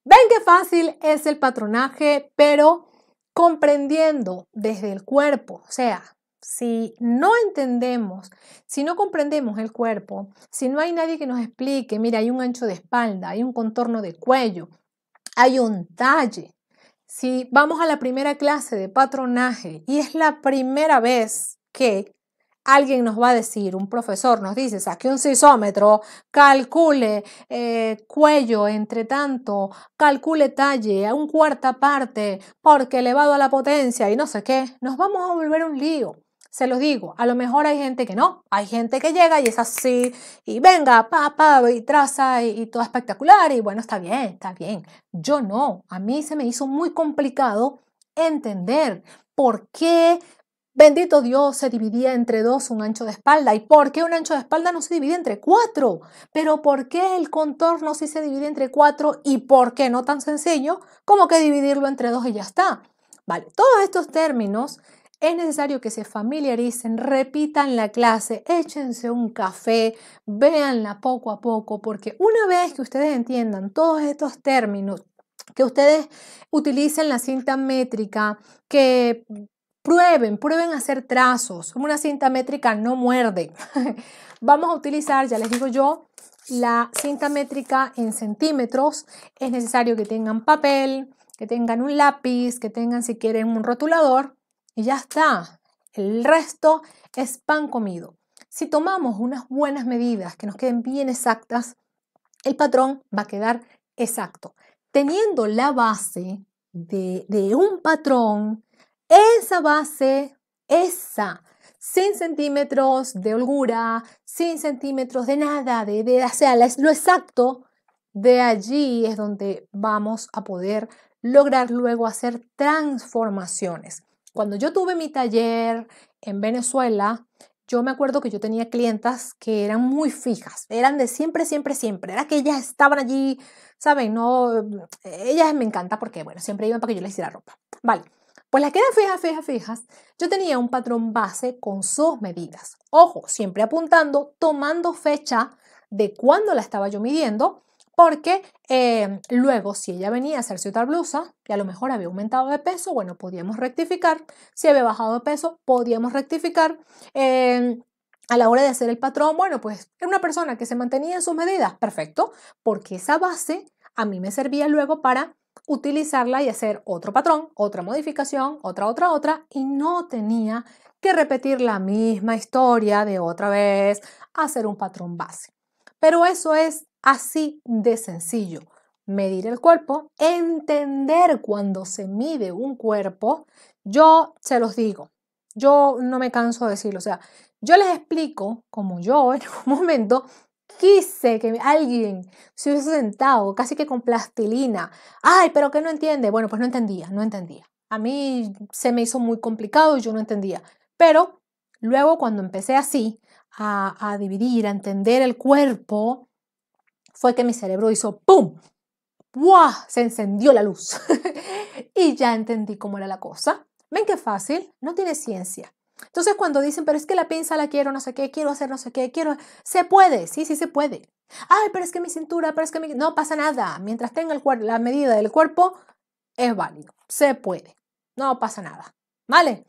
Ven qué fácil es el patronaje, pero comprendiendo desde el cuerpo, o sea, si no entendemos, si no comprendemos el cuerpo, si no hay nadie que nos explique, mira, hay un ancho de espalda, hay un contorno de cuello, hay un talle. Si vamos a la primera clase de patronaje y es la primera vez que alguien nos va a decir, un profesor nos dice, saque un sisómetro, calcule eh, cuello entre tanto, calcule talle a un cuarta parte, porque elevado a la potencia y no sé qué, nos vamos a volver un lío. Se los digo, a lo mejor hay gente que no, hay gente que llega y es así, y venga, papá, pa, y traza, y, y todo espectacular, y bueno, está bien, está bien. Yo no, a mí se me hizo muy complicado entender por qué Bendito Dios se dividía entre dos un ancho de espalda. ¿Y por qué un ancho de espalda no se divide entre cuatro? Pero ¿por qué el contorno sí se divide entre cuatro? ¿Y por qué no tan sencillo como que dividirlo entre dos y ya está? Vale, todos estos términos es necesario que se familiaricen, repitan la clase, échense un café, véanla poco a poco, porque una vez que ustedes entiendan todos estos términos, que ustedes utilicen la cinta métrica, que prueben, prueben hacer trazos. Una cinta métrica no muerde. Vamos a utilizar, ya les digo yo, la cinta métrica en centímetros. Es necesario que tengan papel, que tengan un lápiz, que tengan si quieren un rotulador y ya está. El resto es pan comido. Si tomamos unas buenas medidas que nos queden bien exactas, el patrón va a quedar exacto. Teniendo la base de, un patrón, esa base, esa, sin centímetros de holgura, sin centímetros de nada, de, de lo exacto, de allí es donde vamos a poder lograr luego hacer transformaciones. Cuando yo tuve mi taller en Venezuela, yo me acuerdo que yo tenía clientas que eran muy fijas, eran de siempre, siempre, siempre. Era que ellas estaban allí, ¿saben? No, eh, ellas me encanta porque, bueno, siempre iban para que yo les hiciera ropa. Vale, pues las que eran fijas, fijas, fijas, yo tenía un patrón base con sus medidas. Ojo, siempre apuntando, tomando fecha de cuándo la estaba yo midiendo porque em, luego si ella venía a hacerse otra blusa y a lo mejor había aumentado de peso, bueno, podíamos rectificar, si había bajado de peso, podíamos rectificar. Em, a la hora de hacer el patrón, bueno, pues era una persona que se mantenía en sus medidas, perfecto, porque esa base a mí me servía luego para utilizarla y hacer otro patrón, otra modificación, otra, otra, otra, y no tenía que repetir la misma historia de otra vez, hacer un patrón base. Pero eso es así de sencillo. Medir el cuerpo, entender cuando se mide un cuerpo. Yo se los digo, yo no me canso de decirlo. O sea, yo les explico, como yo en un momento quise que alguien se hubiese sentado casi que con plastilina. Ay, pero que no entiende. Bueno, pues no entendía, no entendía. A mí se me hizo muy complicado y yo no entendía. Pero luego cuando empecé así, a, dividir, a entender el cuerpo, fue que mi cerebro hizo ¡pum! ¡Buah! Se encendió la luz. y ya entendí cómo era la cosa. ¿Ven qué fácil? No tiene ciencia. Entonces cuando dicen, pero es que la pinza la quiero, no sé qué, quiero hacer no sé qué, quiero... Se puede, sí, sí se puede. Ay, pero es que mi cintura, pero es que mi... No pasa nada. Mientras tenga la medida del cuerpo, es válido. Se puede. No pasa nada. ¿Vale?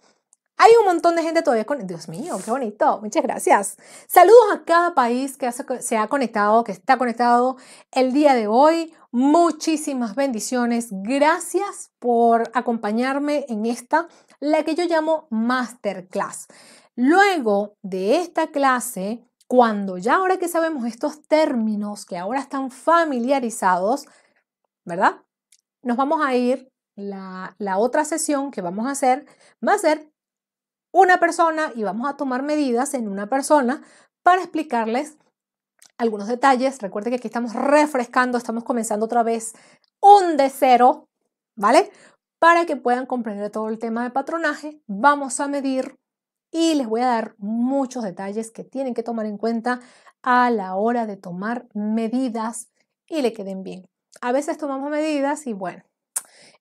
Hay un montón de gente todavía con... Dios mío, qué bonito. Muchas gracias. Saludos a cada país que se ha conectado, que está conectado el día de hoy. Muchísimas bendiciones. Gracias por acompañarme en esta, la que yo llamo masterclass. Luego de esta clase, cuando ya ahora que sabemos estos términos que ahora están familiarizados, ¿verdad? Nos vamos a ir, la, la otra sesión que vamos a hacer va a ser una persona y vamos a tomar medidas en una persona para explicarles algunos detalles. Recuerden que aquí estamos refrescando, estamos comenzando otra vez un de cero, ¿vale? Para que puedan comprender todo el tema de patronaje, vamos a medir y les voy a dar muchos detalles que tienen que tomar en cuenta a la hora de tomar medidas y le queden bien. A veces tomamos medidas y bueno,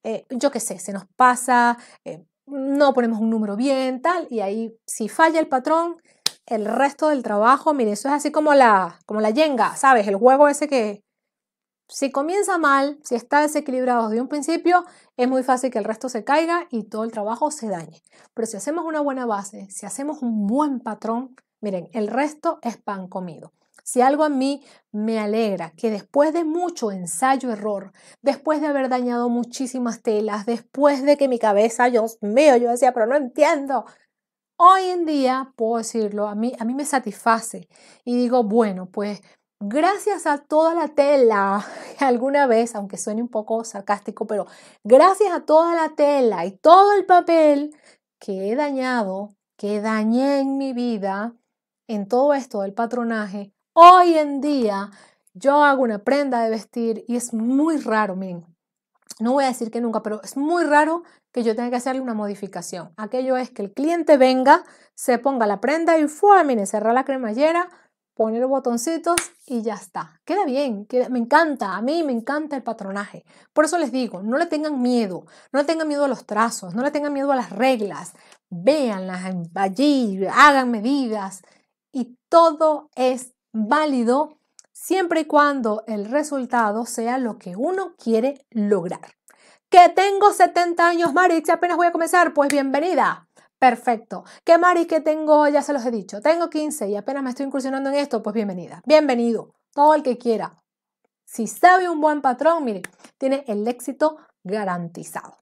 eh, yo qué sé, se nos pasa, eh, no ponemos un número bien, tal, y ahí si falla el patrón, el resto del trabajo, mire, eso es así como la, como la yenga, ¿sabes? El juego ese que si comienza mal, si está desequilibrado desde un principio, es muy fácil que el resto se caiga y todo el trabajo se dañe. Pero si hacemos una buena base, si hacemos un buen patrón, miren, el resto es pan comido. Si algo a mí me alegra, que después de mucho ensayo-error, después de haber dañado muchísimas telas, después de que mi cabeza, Dios mío, yo decía, pero no entiendo. Hoy en día, puedo decirlo, a mí, a mí me satisface y digo, bueno, pues gracias a toda la tela, alguna vez, aunque suene un poco sarcástico, pero gracias a toda la tela y todo el papel que he dañado, que dañé en mi vida, en todo esto del patronaje, Hoy en día yo hago una prenda de vestir y es muy raro, miren, no voy a decir que nunca, pero es muy raro que yo tenga que hacerle una modificación. Aquello es que el cliente venga, se ponga la prenda y fue, miren, cerrar la cremallera, poner botoncitos y ya está. Queda bien, me encanta, a mí me encanta el patronaje. Por eso les digo, no le tengan miedo, no le tengan miedo a los trazos, no le tengan miedo a las reglas, veanlas allí, hagan medidas y todo es válido siempre y cuando el resultado sea lo que uno quiere lograr. Que tengo 70 años, Mari, y apenas voy a comenzar, pues bienvenida. Perfecto. Que Mari, que tengo, ya se los he dicho, tengo 15 y apenas me estoy incursionando en esto, pues bienvenida. Bienvenido. Todo el que quiera. Si sabe un buen patrón, mire, tiene el éxito garantizado.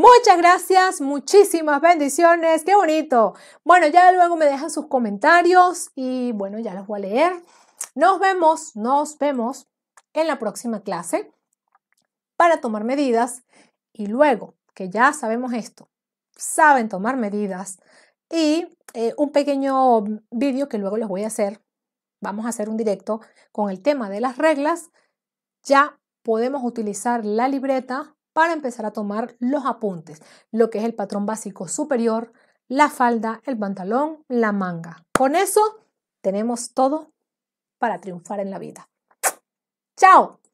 Muchas gracias, muchísimas bendiciones, qué bonito. Bueno, ya luego me dejan sus comentarios y bueno, ya los voy a leer. Nos vemos, nos vemos en la próxima clase para tomar medidas y luego que ya sabemos esto, saben tomar medidas y eh, un pequeño vídeo que luego les voy a hacer, vamos a hacer un directo con el tema de las reglas, ya podemos utilizar la libreta para empezar a tomar los apuntes, lo que es el patrón básico superior, la falda, el pantalón, la manga. Con eso tenemos todo para triunfar en la vida. ¡Chao!